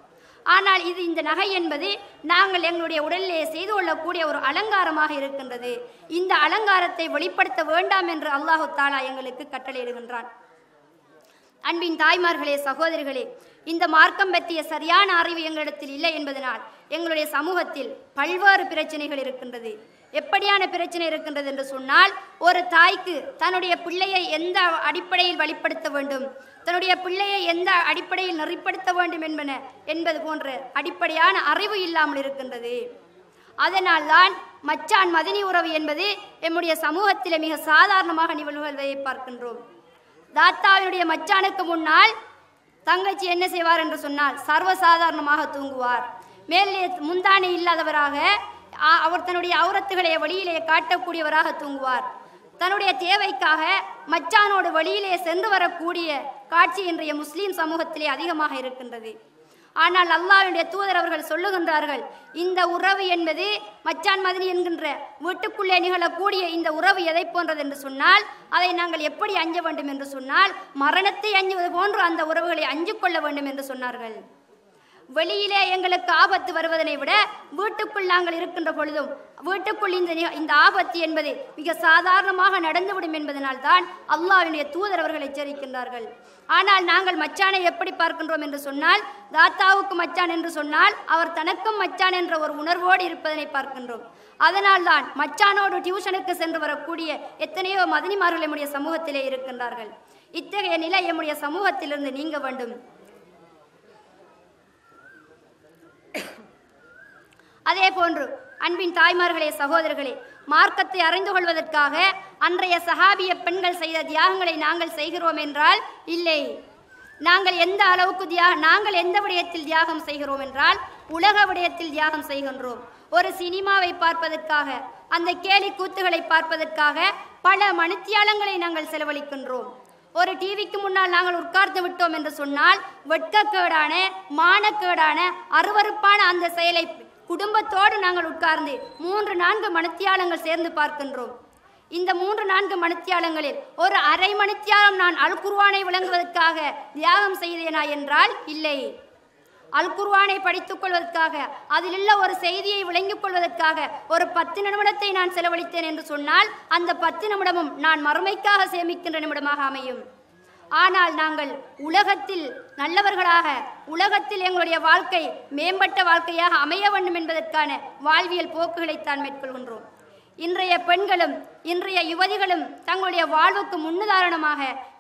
ஆனால் இது இந்த நகை என்பது நாங்கள் எங்களுடைய உடலிலே செய்து கொள்ளக்கூடிய ஒரு அலங்காரமாக இருக்கின்றது இந்த அலங்காரத்தை வெளிப்படுத்த வேண்டாம் என்று அல்லாஹு தாலா எங்களுக்கு கட்டளையிடுகின்றான் அன்பின் தாய்மார்களே சகோதரிகளே இந்த மார்க்கம் பற்றிய சரியான அறிவு எங்களிடத்தில் இல்லை என்பதனால் எங்களுடைய சமூகத்தில் பல்வேறு பிரச்சனைகள் இருக்கின்றது எப்படியான பிரச்சனை இருக்கின்றது என்று சொன்னால் ஒரு தாய்க்கு தன்னுடைய பிள்ளையை எந்த அடிப்படையில் வழிப்படுத்த வேண்டும் தன்னுடைய பிள்ளையை எந்த அடிப்படையில் நெறிப்படுத்த வேண்டும் என்பன என்பது போன்ற அடிப்படையான அறிவு இல்லாமல் இருக்கின்றது அதனால் தான் மச்சான் மதினி உறவு என்பது எம்முடைய சமூகத்தில் மிக சாதாரணமாக நிகழ்வுகளை பார்க்கின்றோம் தாத்தாவினுடைய மச்சானுக்கு முன்னால் தங்கச்சி என்ன செய்வார் என்று சொன்னால் சர்வசாதாரணமாக தூங்குவார் மேலே முந்தானை இல்லாதவராக அவர் தன்னுடைய அவுரத்துகளை வழியிலே காட்டக்கூடியவராக தூங்குவார் தன்னுடைய தேவைக்காக மச்சானோடு வழியிலே சென்று வரக்கூடிய காட்சி இன்றைய முஸ்லீம் சமூகத்திலே அதிகமாக இருக்கின்றது ஆனால் அல்லாவினுடைய தூதர் அவர்கள் சொல்லுகின்றார்கள் இந்த உறவு என்பது மச்சான் மதினி என்கின்ற வீட்டுக்குள்ளே நிகழக்கூடிய இந்த உறவு எதை போன்றது என்று சொன்னால் அதை நாங்கள் எப்படி அஞ்ச வேண்டும் என்று சொன்னால் மரணத்தை அஞ்சுவது போன்று அந்த உறவுகளை அஞ்சு கொள்ள வேண்டும் என்று சொன்னார்கள் வெளியிலே எங்களுக்கு ஆபத்து வருவதனை விட வீட்டுக்குள் நாங்கள் இருக்கின்ற பொழுதும் வீட்டுக்குள் இந்த இந்த ஆபத்து என்பது மிக சாதாரணமாக நடந்துவிடும் என்பதனால் தான் அல்லாவினுடைய தூதர் அவர்கள் எச்சரிக்கின்றார்கள் ஆனால் நாங்கள் மச்சானை எப்படி பார்க்கின்றோம் என்று சொன்னால் தாத்தாவுக்கு மச்சான் என்று சொன்னால் அவர் தனக்கும் மச்சான் என்ற ஒரு உணர்வோடு இருப்பதனை பார்க்கின்றோம் அதனால் தான் மச்சானோடு டியூஷனுக்கு சென்று வரக்கூடிய எத்தனையோ மதனிமார்கள் எம்முடைய சமூகத்திலே இருக்கின்றார்கள் இத்தகைய நிலை எம்முடைய சமூகத்திலிருந்து நீங்க வேண்டும் அதே போன்று அன்பின் தாய்மார்களே சகோதரர்களே மார்க்கத்தை அறிந்து கொள்வதற்காக அன்றைய சகாபிய பெண்கள் செய்த தியாகங்களை நாங்கள் செய்கிறோம் என்றால் இல்லை நாங்கள் எந்த அளவுக்கு தியாக நாங்கள் எந்த விடயத்தில் தியாகம் செய்கிறோம் என்றால் உலக விடயத்தில் தியாகம் செய்கின்றோம் ஒரு சினிமாவை பார்ப்பதற்காக அந்த கேலி கூத்துகளை பார்ப்பதற்காக பல மனுத்தியாலங்களை நாங்கள் செலவழிக்கின்றோம் ஒரு டிவிக்கு முன்னால் நாங்கள் உட்கார்ந்து விட்டோம் என்று சொன்னால் வெட்கக்கேடான மானக்கேடான அருவறுப்பான அந்த செயலை குடும்பத்தோடு நாங்கள் உட்கார்ந்து மூன்று நான்கு மணித்தியாலங்கள் சேர்ந்து பார்க்கின்றோம் இந்த மூன்று நான்கு மணித்தியாலங்களில் ஒரு அரை மணித்தியாலம் நான் அல்குர்வானை விளங்குவதற்காக தியாகம் செய்தேனா என்றால் இல்லை அல்குர்வானை படித்துக் கொள்வதற்காக அதில் உள்ள ஒரு செய்தியை விளங்கிக் கொள்வதற்காக ஒரு பத்து நிமிடத்தை நான் செலவழித்தேன் என்று சொன்னால் அந்த பத்து நிமிடமும் நான் மறுமைக்காக சேமிக்கின்ற நிமிடமாக அமையும் ஆனால் நாங்கள் உலகத்தில் நல்லவர்களாக உலகத்தில் எங்களுடைய வாழ்க்கை மேம்பட்ட வாழ்க்கையாக அமைய வேண்டும் என்பதற்கான வாழ்வியல் போக்குகளைத்தான் மேற்கொள்கின்றோம் இன்றைய பெண்களும் இன்றைய யுவதிகளும் தங்களுடைய வாழ்வுக்கு முன்னுதாரணமாக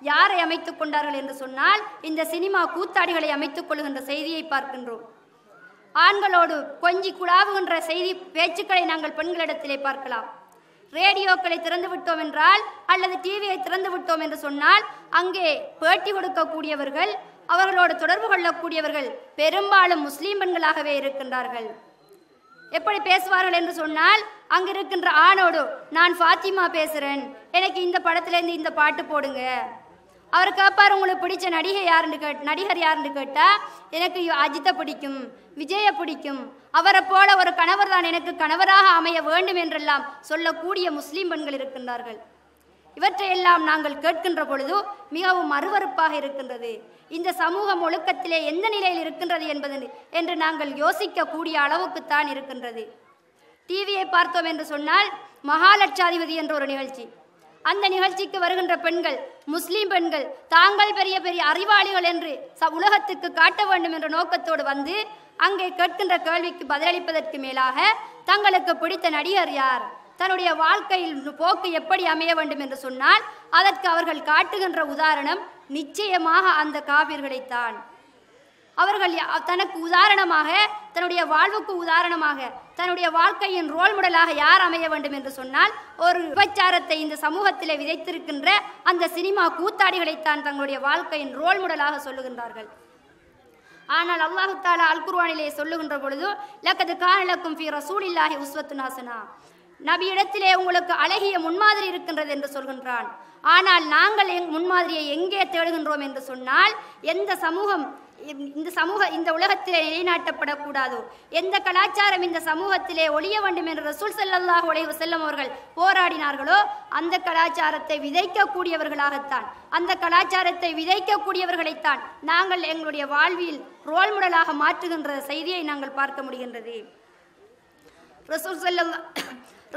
யாரை அமைத்துக் கொண்டார்கள் என்று சொன்னால் இந்த சினிமா கூத்தாடிகளை அமைத்துக் கொள்கின்ற செய்தியை பார்க்கின்றோம் ஆண்களோடு கொஞ்சி குழாவுகின்ற செய்தி பேச்சுக்களை நாங்கள் பெண்களிடத்திலே பார்க்கலாம் ரேடியோக்களை திறந்து விட்டோம் என்றால் அல்லது டிவியை திறந்து விட்டோம் என்று சொன்னால் அங்கே பேட்டி கொடுக்கக்கூடியவர்கள் அவர்களோடு தொடர்பு கொள்ளக்கூடியவர்கள் பெரும்பாலும் முஸ்லீம் பெண்களாகவே இருக்கின்றார்கள் எப்படி பேசுவார்கள் என்று சொன்னால் அங்கே இருக்கின்ற ஆணோடு நான் ஃபாத்திமா பேசுகிறேன் எனக்கு இந்த படத்துலேருந்து இந்த பாட்டு போடுங்க அவர் கேட்பார் உங்களுக்கு பிடிச்ச நடிகை யாருன்னு கேட் நடிகர் யாருன்னு கேட்டால் எனக்கு அஜித்தை பிடிக்கும் விஜயை பிடிக்கும் அவரை போல ஒரு கணவர் தான் எனக்கு கணவராக அமைய வேண்டும் என்றெல்லாம் சொல்லக்கூடிய முஸ்லீம் பெண்கள் இருக்கின்றார்கள் இவற்றையெல்லாம் நாங்கள் கேட்கின்ற பொழுது மிகவும் அருவறுப்பாக இருக்கின்றது இந்த சமூகம் ஒழுக்கத்திலே எந்த நிலையில் இருக்கின்றது என்பது என்று நாங்கள் யோசிக்கக்கூடிய அளவுக்குத்தான் இருக்கின்றது டிவியை பார்த்தோம் என்று சொன்னால் மகாலட்சாதிபதி என்ற ஒரு நிகழ்ச்சி அந்த நிகழ்ச்சிக்கு வருகின்ற பெண்கள் முஸ்லீம் பெண்கள் தாங்கள் பெரிய பெரிய அறிவாளிகள் என்று உலகத்துக்கு காட்ட வேண்டும் என்ற நோக்கத்தோடு வந்து அங்கே கேட்கின்ற கேள்விக்கு பதிலளிப்பதற்கு மேலாக தங்களுக்கு பிடித்த நடிகர் யார் தன்னுடைய வாழ்க்கையில் போக்கு எப்படி அமைய வேண்டும் என்று சொன்னால் அதற்கு அவர்கள் காட்டுகின்ற உதாரணம் நிச்சயமாக அந்த காவிர்களைத்தான் அவர்கள் தனக்கு உதாரணமாக தன்னுடைய வாழ்வுக்கு உதாரணமாக தன்னுடைய வாழ்க்கையின் ரோல் மாடலாக யார் அமைய வேண்டும் என்று சொன்னால் ஒரு விபச்சாரத்தை இந்த சமூகத்தில் விதைத்திருக்கின்ற அந்த சினிமா கூத்தாடிகளைத்தான் தங்களுடைய வாழ்க்கையின் ரோல் மாடலாக சொல்லுகின்றார்கள் ஆனால் அல்லாஹு தாலா அல் குர்வானிலே சொல்லுகின்ற பொழுது லக்கது காணலக்கும் ஃபி ரசூலில்லாஹி உஸ்வத்து நாசனா இடத்திலே உங்களுக்கு அழகிய முன்மாதிரி இருக்கின்றது என்று சொல்கின்றான் ஆனால் நாங்கள் எங் முன்மாதிரியை எங்கே தேடுகின்றோம் என்று சொன்னால் எந்த சமூகம் இந்த சமூக இந்த உலகத்திலே நிலைநாட்டப்படக்கூடாதோ எந்த கலாச்சாரம் இந்த சமூகத்திலே ஒழிய வேண்டும் என்று ரசூல் செல்லல்லாக உலக செல்லும் அவர்கள் போராடினார்களோ அந்த கலாச்சாரத்தை விதைக்கக்கூடியவர்களாகத்தான் அந்த கலாச்சாரத்தை விதைக்கக்கூடியவர்களைத்தான் நாங்கள் எங்களுடைய வாழ்வில் ரோல் மாடலாக மாற்றுகின்ற செய்தியை நாங்கள் பார்க்க முடிகின்றது ரசூல் செல்லல்லா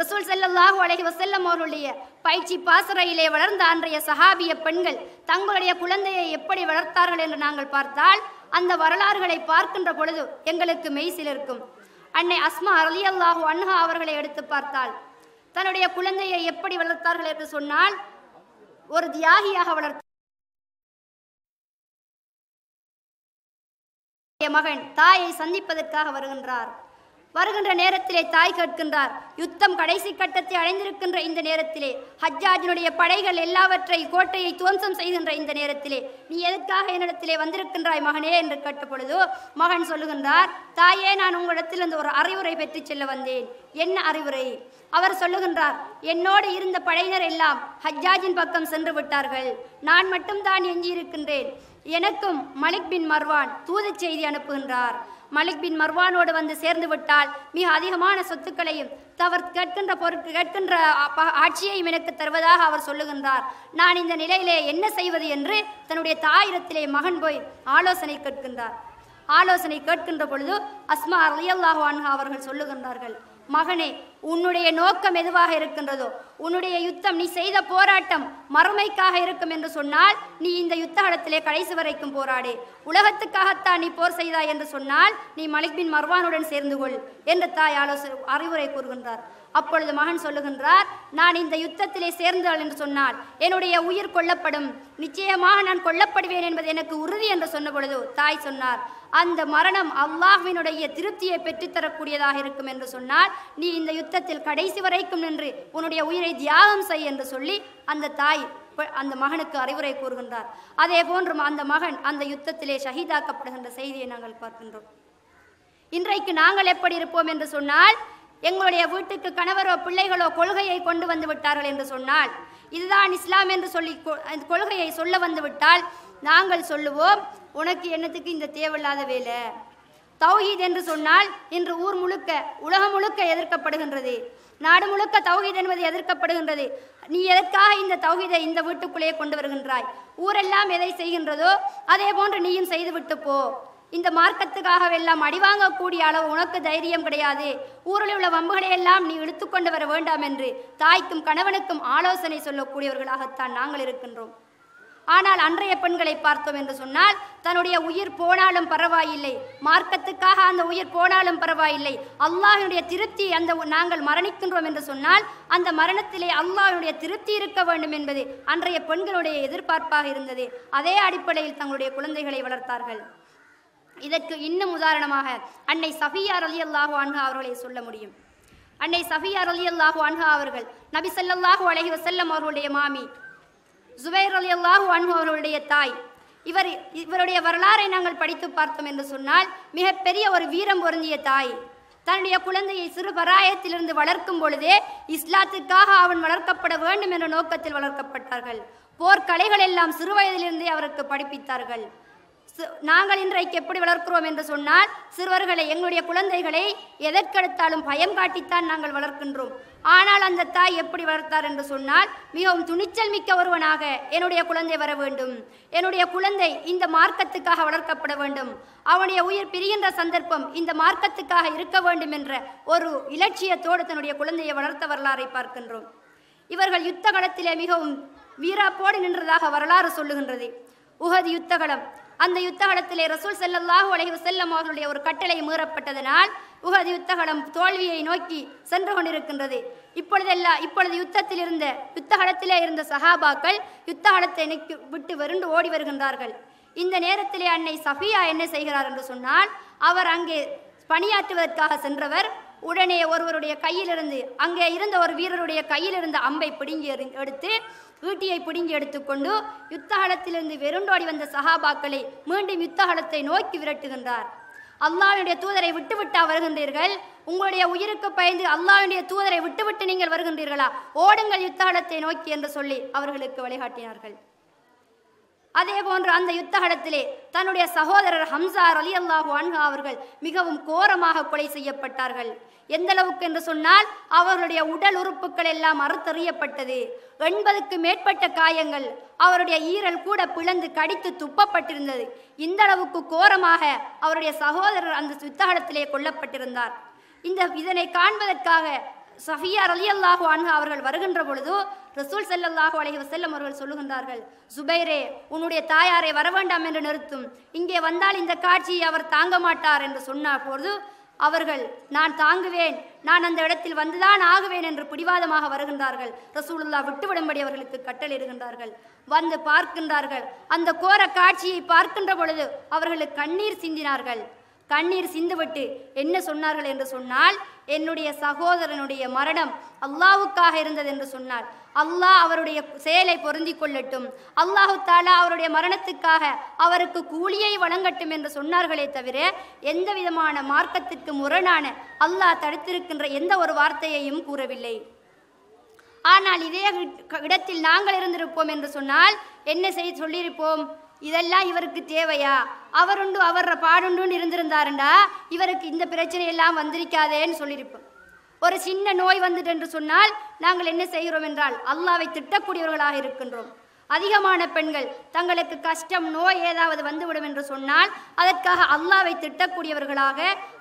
ரசூல் செல்லல்லாஹு அலஹி வசல்லம் அவர்களுடைய பயிற்சி பாசறையிலே வளர்ந்த அன்றைய சஹாபிய பெண்கள் தங்களுடைய குழந்தையை எப்படி வளர்த்தார்கள் என்று நாங்கள் பார்த்தால் அந்த வரலாறுகளை பார்க்கின்ற பொழுது எங்களுக்கு மெய் சிலிருக்கும் அன்னை அஸ்மா அலி அல்லாஹு அன்ஹா அவர்களை எடுத்து பார்த்தால் தன்னுடைய குழந்தையை எப்படி வளர்த்தார்கள் என்று சொன்னால் ஒரு தியாகியாக வளர்த்த மகன் தாயை சந்திப்பதற்காக வருகின்றார் வருகின்ற நேரத்திலே தாய் கேட்கின்றார் யுத்தம் கடைசி கட்டத்தை அடைந்திருக்கின்ற இந்த நேரத்திலே ஹஜ்ஜாஜினுடைய படைகள் எல்லாவற்றை கோட்டையை துவம்சம் செய்கின்ற இந்த நேரத்திலே நீ எதற்காக என்னிடத்திலே வந்திருக்கின்றாய் மகனே என்று கேட்டபொழுது மகன் சொல்லுகின்றார் தாயே நான் உங்களிடத்திலிருந்து ஒரு அறிவுரை பெற்று செல்ல வந்தேன் என்ன அறிவுரை அவர் சொல்லுகின்றார் என்னோடு இருந்த படையினர் எல்லாம் ஹஜ்ஜாஜின் பக்கம் சென்று விட்டார்கள் நான் மட்டும்தான் எஞ்சியிருக்கின்றேன் எனக்கும் மலிக் பின் மர்வான் தூது செய்தி அனுப்புகின்றார் மலிக் பின் மர்வானோடு வந்து சேர்ந்து விட்டால் மிக அதிகமான சொத்துக்களையும் தவர் கேட்கின்ற பொருட்கு கேட்கின்ற ஆட்சியையும் எனக்கு தருவதாக அவர் சொல்லுகின்றார் நான் இந்த நிலையிலே என்ன செய்வது என்று தன்னுடைய தாயிரத்திலே மகன் போய் ஆலோசனை கேட்கின்றார் ஆலோசனை கேட்கின்ற பொழுது அஸ்மா அலியல்லாஹு அவர்கள் சொல்லுகின்றார்கள் மகனே உன்னுடைய நோக்கம் எதுவாக இருக்கின்றதோ உன்னுடைய யுத்தம் நீ செய்த போராட்டம் மறுமைக்காக இருக்கும் என்று சொன்னால் நீ இந்த யுத்த களத்திலே கடைசி வரைக்கும் போராடு உலகத்துக்காகத்தான் நீ போர் செய்தாய் என்று சொன்னால் நீ மலிக் பின் மர்வானுடன் சேர்ந்து கொள் என்று தாய் ஆலோசனை அறிவுரை கூறுகின்றார் அப்பொழுது மகன் சொல்லுகின்றார் நான் இந்த யுத்தத்திலே சேர்ந்தாள் என்று சொன்னால் என்னுடைய உயிர் கொல்லப்படும் நிச்சயமாக நான் கொல்லப்படுவேன் என்பது எனக்கு உறுதி என்று சொன்ன பொழுது தாய் சொன்னார் அந்த மரணம் அல்லாஹ்வினுடைய திருப்தியை பெற்றுத்தரக்கூடியதாக இருக்கும் என்று சொன்னால் நீ இந்த யுத்தத்தில் கடைசி வரைக்கும் நின்று உன்னுடைய உயிரை தியாகம் செய் என்று சொல்லி அந்த தாய் அந்த மகனுக்கு அறிவுரை கூறுகின்றார் அதே போன்றும் அந்த மகன் அந்த யுத்தத்திலே ஷஹீதாக்கப்படுகின்ற செய்தியை நாங்கள் பார்க்கின்றோம் இன்றைக்கு நாங்கள் எப்படி இருப்போம் என்று சொன்னால் எங்களுடைய வீட்டுக்கு கணவரோ பிள்ளைகளோ கொள்கையை கொண்டு வந்து விட்டார்கள் என்று சொன்னால் இதுதான் இஸ்லாம் என்று சொல்லி கொள்கையை சொல்ல வந்து விட்டால் நாங்கள் சொல்லுவோம் உனக்கு என்னத்துக்கு இந்த தேவையில்லாத வேலை தௌஹீத் என்று சொன்னால் இன்று ஊர் முழுக்க உலகம் முழுக்க எதிர்க்கப்படுகின்றது நாடு முழுக்க தௌஹீத் என்பது எதிர்க்கப்படுகின்றது நீ எதற்காக இந்த தௌஹீதை இந்த வீட்டுக்குள்ளேயே கொண்டு வருகின்றாய் ஊரெல்லாம் எதை செய்கின்றதோ அதே போன்று நீயும் செய்துவிட்டு போ இந்த மார்க்கத்துக்காக எல்லாம் அடிவாங்கக்கூடிய அளவு உனக்கு தைரியம் கிடையாது ஊரில் உள்ள வம்புகளை எல்லாம் நீ இழுத்து கொண்டு வர வேண்டாம் என்று தாய்க்கும் கணவனுக்கும் ஆலோசனை சொல்லக்கூடியவர்களாகத்தான் நாங்கள் இருக்கின்றோம் ஆனால் அன்றைய பெண்களை பார்த்தோம் என்று சொன்னால் தன்னுடைய உயிர் போனாலும் பரவாயில்லை மார்க்கத்துக்காக அந்த உயிர் போனாலும் பரவாயில்லை அல்லாஹினுடைய திருப்தி அந்த நாங்கள் மரணிக்கின்றோம் என்று சொன்னால் அந்த மரணத்திலே அல்லாஹினுடைய திருப்தி இருக்க வேண்டும் என்பது அன்றைய பெண்களுடைய எதிர்பார்ப்பாக இருந்தது அதே அடிப்படையில் தங்களுடைய குழந்தைகளை வளர்த்தார்கள் இதற்கு இன்னும் உதாரணமாக அன்னை சஃபியார் அலி அல்லாஹு அன்ஹா அவர்களை சொல்ல முடியும் அன்னை சஃபியார் அலி அல்லாஹு அன்ஹா அவர்கள் நபி சல்லாஹூ அலஹி வசல்லம் அவர்களுடைய மாமி ஜுபைர் அலி அல்லாஹு அன்பு அவர்களுடைய தாய் இவர் இவருடைய வரலாறை நாங்கள் படித்து பார்த்தோம் என்று சொன்னால் மிகப்பெரிய ஒரு வீரம் பொருந்திய தாய் தன்னுடைய குழந்தையை சிறு பராயத்திலிருந்து வளர்க்கும் பொழுதே இஸ்லாத்துக்காக அவன் வளர்க்கப்பட வேண்டும் என்ற நோக்கத்தில் வளர்க்கப்பட்டார்கள் போர்க்கலைகள் எல்லாம் சிறுவயதிலிருந்தே அவருக்கு படிப்பித்தார்கள் நாங்கள் இன்றைக்கு எப்படி வளர்க்கிறோம் என்று சொன்னால் சிறுவர்களை எங்களுடைய குழந்தைகளை எதற்கெடுத்தாலும் பயம் காட்டித்தான் நாங்கள் வளர்க்கின்றோம் ஆனால் அந்த தாய் எப்படி வளர்த்தார் என்று சொன்னால் மிகவும் துணிச்சல் மிக்க ஒருவனாக என்னுடைய குழந்தை வர வேண்டும் என்னுடைய குழந்தை இந்த மார்க்கத்துக்காக வளர்க்கப்பட வேண்டும் அவனுடைய உயிர் பிரிகின்ற சந்தர்ப்பம் இந்த மார்க்கத்துக்காக இருக்க வேண்டும் என்ற ஒரு இலட்சியத்தோடு தன்னுடைய குழந்தையை வளர்த்த வரலாறை பார்க்கின்றோம் இவர்கள் யுத்த களத்திலே மிகவும் வீராப்போடு நின்றதாக வரலாறு சொல்லுகின்றது உகது யுத்தகலம் அந்த யுத்தகலத்திலே ரசூல் செல்லல்லாஹு அலஹி செல்லும் அவர்களுடைய ஒரு கட்டளை மீறப்பட்டதனால் உகது யுத்தகலம் தோல்வியை நோக்கி சென்று கொண்டிருக்கின்றது இப்பொழுதெல்லாம் இப்பொழுது யுத்தத்தில் இருந்த யுத்தகலத்திலே இருந்த சஹாபாக்கள் யுத்தகலத்தை விட்டு வருண்டு ஓடி வருகின்றார்கள் இந்த நேரத்திலே அன்னை சஃபியா என்ன செய்கிறார் என்று சொன்னால் அவர் அங்கே பணியாற்றுவதற்காக சென்றவர் உடனே ஒருவருடைய கையிலிருந்து அங்கே இருந்த ஒரு வீரருடைய கையிலிருந்து அம்பை பிடுங்கி எடுத்து ஈட்டியை பிடுங்கி எடுத்துக்கொண்டு யுத்தகலத்திலிருந்து வெறுண்டோடி வந்த சஹாபாக்களை மீண்டும் யுத்தகலத்தை நோக்கி விரட்டுகின்றார் அல்லாவினுடைய தூதரை விட்டுவிட்டா வருகின்றீர்கள் உங்களுடைய உயிருக்கு பயந்து அல்லாவினுடைய தூதரை விட்டுவிட்டு நீங்கள் வருகின்றீர்களா ஓடுங்கள் யுத்தகலத்தை நோக்கி என்று சொல்லி அவர்களுக்கு வழிகாட்டினார்கள் அதே போன்று அந்த யுத்தகலத்திலே தன்னுடைய சகோதரர் ஹம்சார் அலி அல்லாஹு அன்ஹா அவர்கள் மிகவும் கோரமாக கொலை செய்யப்பட்டார்கள் எந்த அளவுக்கு என்று சொன்னால் அவருடைய உடல் உறுப்புகள் எல்லாம் அறுத்தறியப்பட்டது எண்பதுக்கு மேற்பட்ட காயங்கள் அவருடைய ஈரல் கூட பிளந்து கடித்து துப்பப்பட்டிருந்தது இந்த அளவுக்கு கோரமாக அவருடைய சகோதரர் அந்த யுத்தகலத்திலே கொல்லப்பட்டிருந்தார் இந்த இதனை காண்பதற்காக சஃபியார் அலி அல்லாஹு அன்ஹு அவர்கள் வருகின்ற பொழுது ரசூல் செல்லல்லாஹு அலஹி வசல்லம் அவர்கள் சொல்லுகின்றார்கள் சுபைரே உன்னுடைய தாயாரை வரவேண்டாம் என்று நிறுத்தும் இங்கே வந்தால் இந்த காட்சியை அவர் தாங்க மாட்டார் என்று சொன்ன பொழுது அவர்கள் நான் தாங்குவேன் நான் அந்த இடத்தில் வந்துதான் ஆகுவேன் என்று பிடிவாதமாக வருகின்றார்கள் ரசூலுல்லா விட்டுவிடும்படி அவர்களுக்கு கட்டளிடுகின்றார்கள் வந்து பார்க்கின்றார்கள் அந்த கோர காட்சியை பார்க்கின்ற பொழுது அவர்களுக்கு கண்ணீர் சிந்தினார்கள் கண்ணீர் சிந்துவிட்டு என்ன சொன்னார்கள் என்று சொன்னால் என்னுடைய சகோதரனுடைய மரணம் அல்லாவுக்காக இருந்தது என்று சொன்னால் அல்லாஹ் அவருடைய செயலை பொருந்தி கொள்ளட்டும் அல்லாஹு தாலா அவருடைய மரணத்துக்காக அவருக்கு கூலியை வழங்கட்டும் என்று சொன்னார்களே தவிர எந்த விதமான மார்க்கத்திற்கு முரணான அல்லாஹ் தடுத்திருக்கின்ற எந்த ஒரு வார்த்தையையும் கூறவில்லை ஆனால் இதே இடத்தில் நாங்கள் இருந்திருப்போம் என்று சொன்னால் என்ன செய்ய சொல்லியிருப்போம் இதெல்லாம் இவருக்கு தேவையா அவருண்டு அவர பாடுண்டுன்னு இருந்திருந்தாருண்டா இவருக்கு இந்த பிரச்சனையெல்லாம் வந்திருக்காதேன்னு சொல்லியிருப்போம் ஒரு சின்ன நோய் வந்துட்டு என்று சொன்னால் நாங்கள் என்ன செய்கிறோம் என்றால் அல்லாவை திட்டக்கூடியவர்களாக இருக்கின்றோம் அதிகமான பெண்கள் தங்களுக்கு கஷ்டம் நோய் ஏதாவது வந்துவிடும் என்று சொன்னால் அதற்காக அல்லாவை திட்டக்கூடியவர்களாக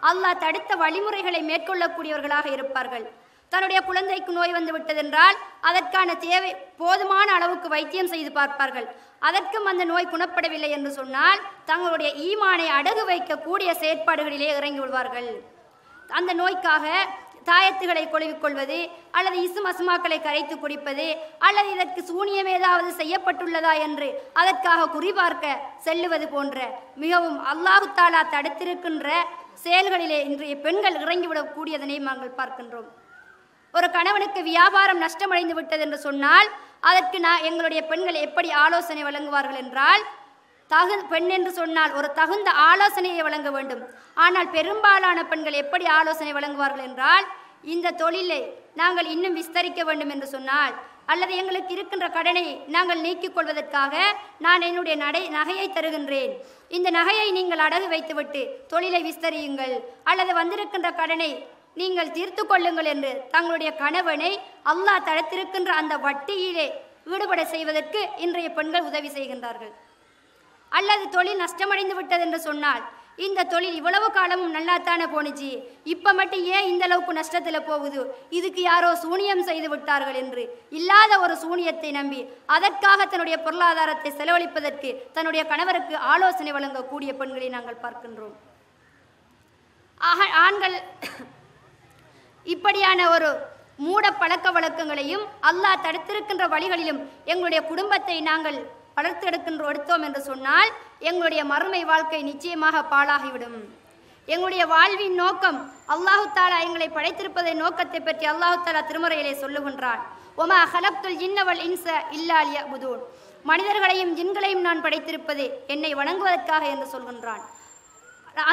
அல்லாஹ் தடுத்த வழிமுறைகளை மேற்கொள்ளக்கூடியவர்களாக இருப்பார்கள் தன்னுடைய குழந்தைக்கு நோய் வந்து விட்டதென்றால் அதற்கான தேவை போதுமான அளவுக்கு வைத்தியம் செய்து பார்ப்பார்கள் அதற்கும் அந்த நோய் குணப்படவில்லை என்று சொன்னால் தங்களுடைய ஈமானை அடகு வைக்கக்கூடிய செயற்பாடுகளிலே இறங்கி விடுவார்கள் அந்த நோய்க்காக தாயத்துகளை கொழுவிக்கொள்வது அல்லது இசும் அசுமாக்களை கரைத்து குடிப்பது அல்லது இதற்கு சூனியம் ஏதாவது செய்யப்பட்டுள்ளதா என்று அதற்காக குறிபார்க்க செல்லுவது போன்ற மிகவும் அல்லாஹு தாலா தடுத்திருக்கின்ற செயல்களிலே இன்றைய பெண்கள் இறங்கிவிடக்கூடியதனை நாங்கள் பார்க்கின்றோம் ஒரு கணவனுக்கு வியாபாரம் நஷ்டமடைந்து விட்டது என்று சொன்னால் அதற்கு நான் எங்களுடைய பெண்கள் எப்படி ஆலோசனை வழங்குவார்கள் என்றால் தகுந்த பெண் என்று சொன்னால் ஒரு தகுந்த ஆலோசனையை வழங்க வேண்டும் ஆனால் பெரும்பாலான பெண்கள் எப்படி ஆலோசனை வழங்குவார்கள் என்றால் இந்த தொழிலை நாங்கள் இன்னும் விஸ்தரிக்க வேண்டும் என்று சொன்னால் அல்லது எங்களுக்கு இருக்கின்ற கடனை நாங்கள் நீக்கிக் கொள்வதற்காக நான் என்னுடைய நடை நகையை தருகின்றேன் இந்த நகையை நீங்கள் அடகு வைத்துவிட்டு தொழிலை விஸ்தரியுங்கள் அல்லது வந்திருக்கின்ற கடனை நீங்கள் தீர்த்து கொள்ளுங்கள் என்று தங்களுடைய கணவனை அல்லாஹ் தடுத்திருக்கின்ற அந்த வட்டியிலே ஈடுபட செய்வதற்கு இன்றைய பெண்கள் உதவி செய்கின்றார்கள் அல்லது தொழில் நஷ்டமடைந்து விட்டது என்று சொன்னால் இந்த தொழில் இவ்வளவு காலமும் நல்லாத்தானே போனிச்சு இப்போ மட்டும் ஏன் இந்த அளவுக்கு நஷ்டத்தில் போகுது இதுக்கு யாரோ சூனியம் செய்து விட்டார்கள் என்று இல்லாத ஒரு சூனியத்தை நம்பி அதற்காக தன்னுடைய பொருளாதாரத்தை செலவழிப்பதற்கு தன்னுடைய கணவருக்கு ஆலோசனை வழங்கக்கூடிய பெண்களை நாங்கள் பார்க்கின்றோம் ஆக ஆண்கள் இப்படியான ஒரு மூட பழக்க வழக்கங்களையும் அல்லாஹ் தடுத்திருக்கின்ற வழிகளிலும் எங்களுடைய குடும்பத்தை நாங்கள் படர்த்தெடுக்கின்ற எடுத்தோம் என்று சொன்னால் எங்களுடைய மறுமை வாழ்க்கை நிச்சயமாக பாழாகிவிடும் எங்களுடைய வாழ்வின் நோக்கம் அல்லாஹு தாலா எங்களை படைத்திருப்பதை நோக்கத்தை பற்றி அல்லாஹு தாலா திருமுறையிலே சொல்லுகின்றான் ஒமா ஹலப்துல் இன்னவள் இன்ச இல்லாலிய புதூன் மனிதர்களையும் ஜின்களையும் நான் படைத்திருப்பது என்னை வணங்குவதற்காக என்று சொல்கின்றான்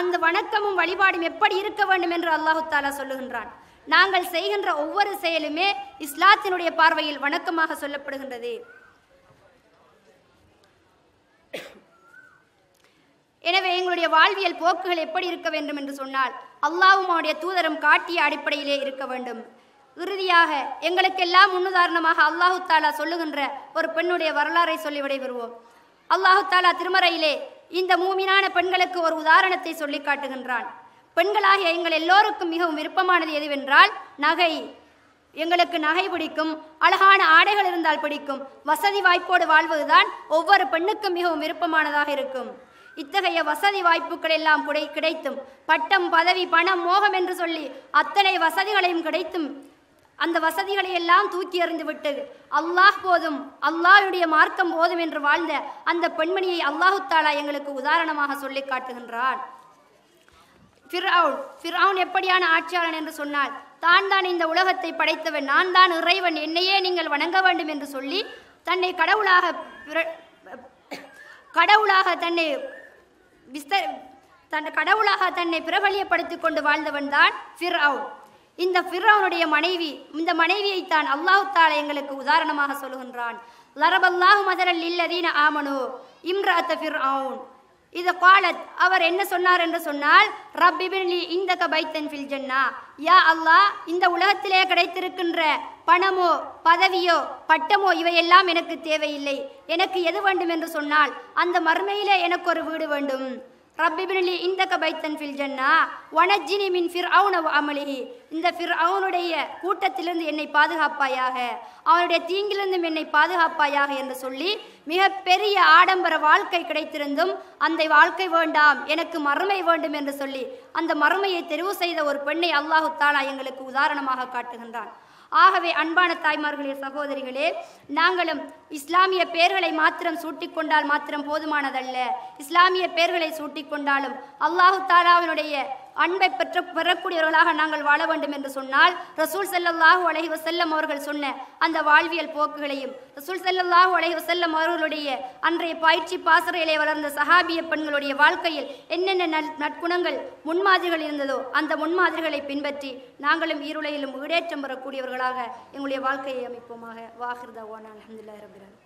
அந்த வணக்கமும் வழிபாடும் எப்படி இருக்க வேண்டும் என்று அல்லாஹு தாலா சொல்லுகின்றான் நாங்கள் செய்கின்ற ஒவ்வொரு செயலுமே இஸ்லாத்தினுடைய பார்வையில் வணக்கமாக சொல்லப்படுகின்றது எனவே எங்களுடைய வாழ்வியல் போக்குகள் எப்படி இருக்க வேண்டும் என்று சொன்னால் அல்லாவும் அவனுடைய தூதரும் காட்டிய அடிப்படையிலே இருக்க வேண்டும் இறுதியாக எங்களுக்கெல்லாம் முன்னுதாரணமாக அல்லாஹு தாலா சொல்லுகின்ற ஒரு பெண்ணுடைய வரலாறை சொல்லி விடைபெறுவோம் அல்லாஹு தாலா திருமறையிலே இந்த மூமினான பெண்களுக்கு ஒரு உதாரணத்தை சொல்லி காட்டுகின்றான் பெண்களாகிய எங்கள் எல்லோருக்கும் மிகவும் விருப்பமானது எதுவென்றால் நகை எங்களுக்கு நகை பிடிக்கும் அழகான ஆடைகள் இருந்தால் பிடிக்கும் வசதி வாய்ப்போடு வாழ்வதுதான் ஒவ்வொரு பெண்ணுக்கும் மிகவும் விருப்பமானதாக இருக்கும் இத்தகைய வசதி வாய்ப்புகள் எல்லாம் கிடைத்தும் பட்டம் பதவி பணம் மோகம் என்று சொல்லி அத்தனை வசதிகளையும் கிடைத்தும் அந்த வசதிகளை எல்லாம் தூக்கி எறிந்து விட்டு அல்லாஹ் போதும் அல்லாஹுடைய மார்க்கம் போதும் என்று வாழ்ந்த அந்த பெண்மணியை அல்லாஹு தாலா எங்களுக்கு உதாரணமாக சொல்லி காட்டுகின்றார் ஃபிர்அவுன் ஃபிர்அவுன் எப்படியான ஆட்சியாளன் என்று சொன்னால் தான் தான் இந்த உலகத்தை படைத்தவன் நான் தான் இறைவன் என்னையே நீங்கள் வணங்க வேண்டும் என்று சொல்லி தன்னை கடவுளாக கடவுளாக தன்னை விஸ்தர் தன் கடவுளாக தன்னை பிரபலியப்படுத்தி கொண்டு வாழ்ந்தவன் தான் ஃபிர் இந்த ஃபிர்ரவுனுடைய மனைவி இந்த மனைவியை தான் அல்லாஹு தாலா எங்களுக்கு உதாரணமாக சொல்கின்றான் லரபல்லாஹு மதரல் இல்லதீன ஆமனு இம்ராத்த ஃபிர் அவுன் இது காலத் அவர் என்ன சொன்னார் என்று சொன்னால் ரப்பிபின்லி இந்த கபைத்தன் ஃபில் ஜன்னா யா அல்லாஹ் இந்த உலகத்திலே கிடைத்திருக்கின்ற பணமோ பதவியோ பட்டமோ இவையெல்லாம் எனக்கு தேவையில்லை எனக்கு எது வேண்டும் என்று சொன்னால் அந்த மறுமையிலே எனக்கு ஒரு வீடு வேண்டும் ரப்பிபின்லி இந்த கபைத்தன் ஃபில் ஜன்னா மின் ஃபிர் அவுன அமளி இந்த ஃபிர் அவனுடைய கூட்டத்திலிருந்து என்னை பாதுகாப்பாயாக அவனுடைய தீங்கிலிருந்தும் என்னை பாதுகாப்பாயாக என்று சொல்லி மிக பெரிய ஆடம்பர வாழ்க்கை கிடைத்திருந்தும் அந்த வாழ்க்கை வேண்டாம் எனக்கு மறுமை வேண்டும் என்று சொல்லி அந்த மறுமையை தெரிவு செய்த ஒரு பெண்ணை அல்லாஹு தாலா எங்களுக்கு உதாரணமாக காட்டுகின்றான் ஆகவே அன்பான தாய்மார்களே சகோதரிகளே நாங்களும் இஸ்லாமிய பெயர்களை மாத்திரம் சூட்டிக்கொண்டால் மாத்திரம் போதுமானதல்ல இஸ்லாமிய பெயர்களை சூட்டிக்கொண்டாலும் அல்லாஹு தாலாவினுடைய அன்பை பெற்ற பெறக்கூடியவர்களாக நாங்கள் வாழ வேண்டும் என்று சொன்னால் ரசூல் செல்லல்லாஹு அலஹி வசல்லம் அவர்கள் சொன்ன அந்த வாழ்வியல் போக்குகளையும் ரசூல் செல்லல்லாஹு அலஹி வசல்லம் அவர்களுடைய அன்றைய பயிற்சி பாசறையிலே வளர்ந்த சஹாபிய பெண்களுடைய வாழ்க்கையில் என்னென்ன நற்குணங்கள் முன்மாதிரிகள் இருந்ததோ அந்த முன்மாதிரிகளை பின்பற்றி நாங்களும் இருளையிலும் ஈடேற்றம் பெறக்கூடியவர்களாக எங்களுடைய வாழ்க்கையை அமைப்போமாக வாகிருதா ஓனா அலமதுல்லா இருக்கிறார்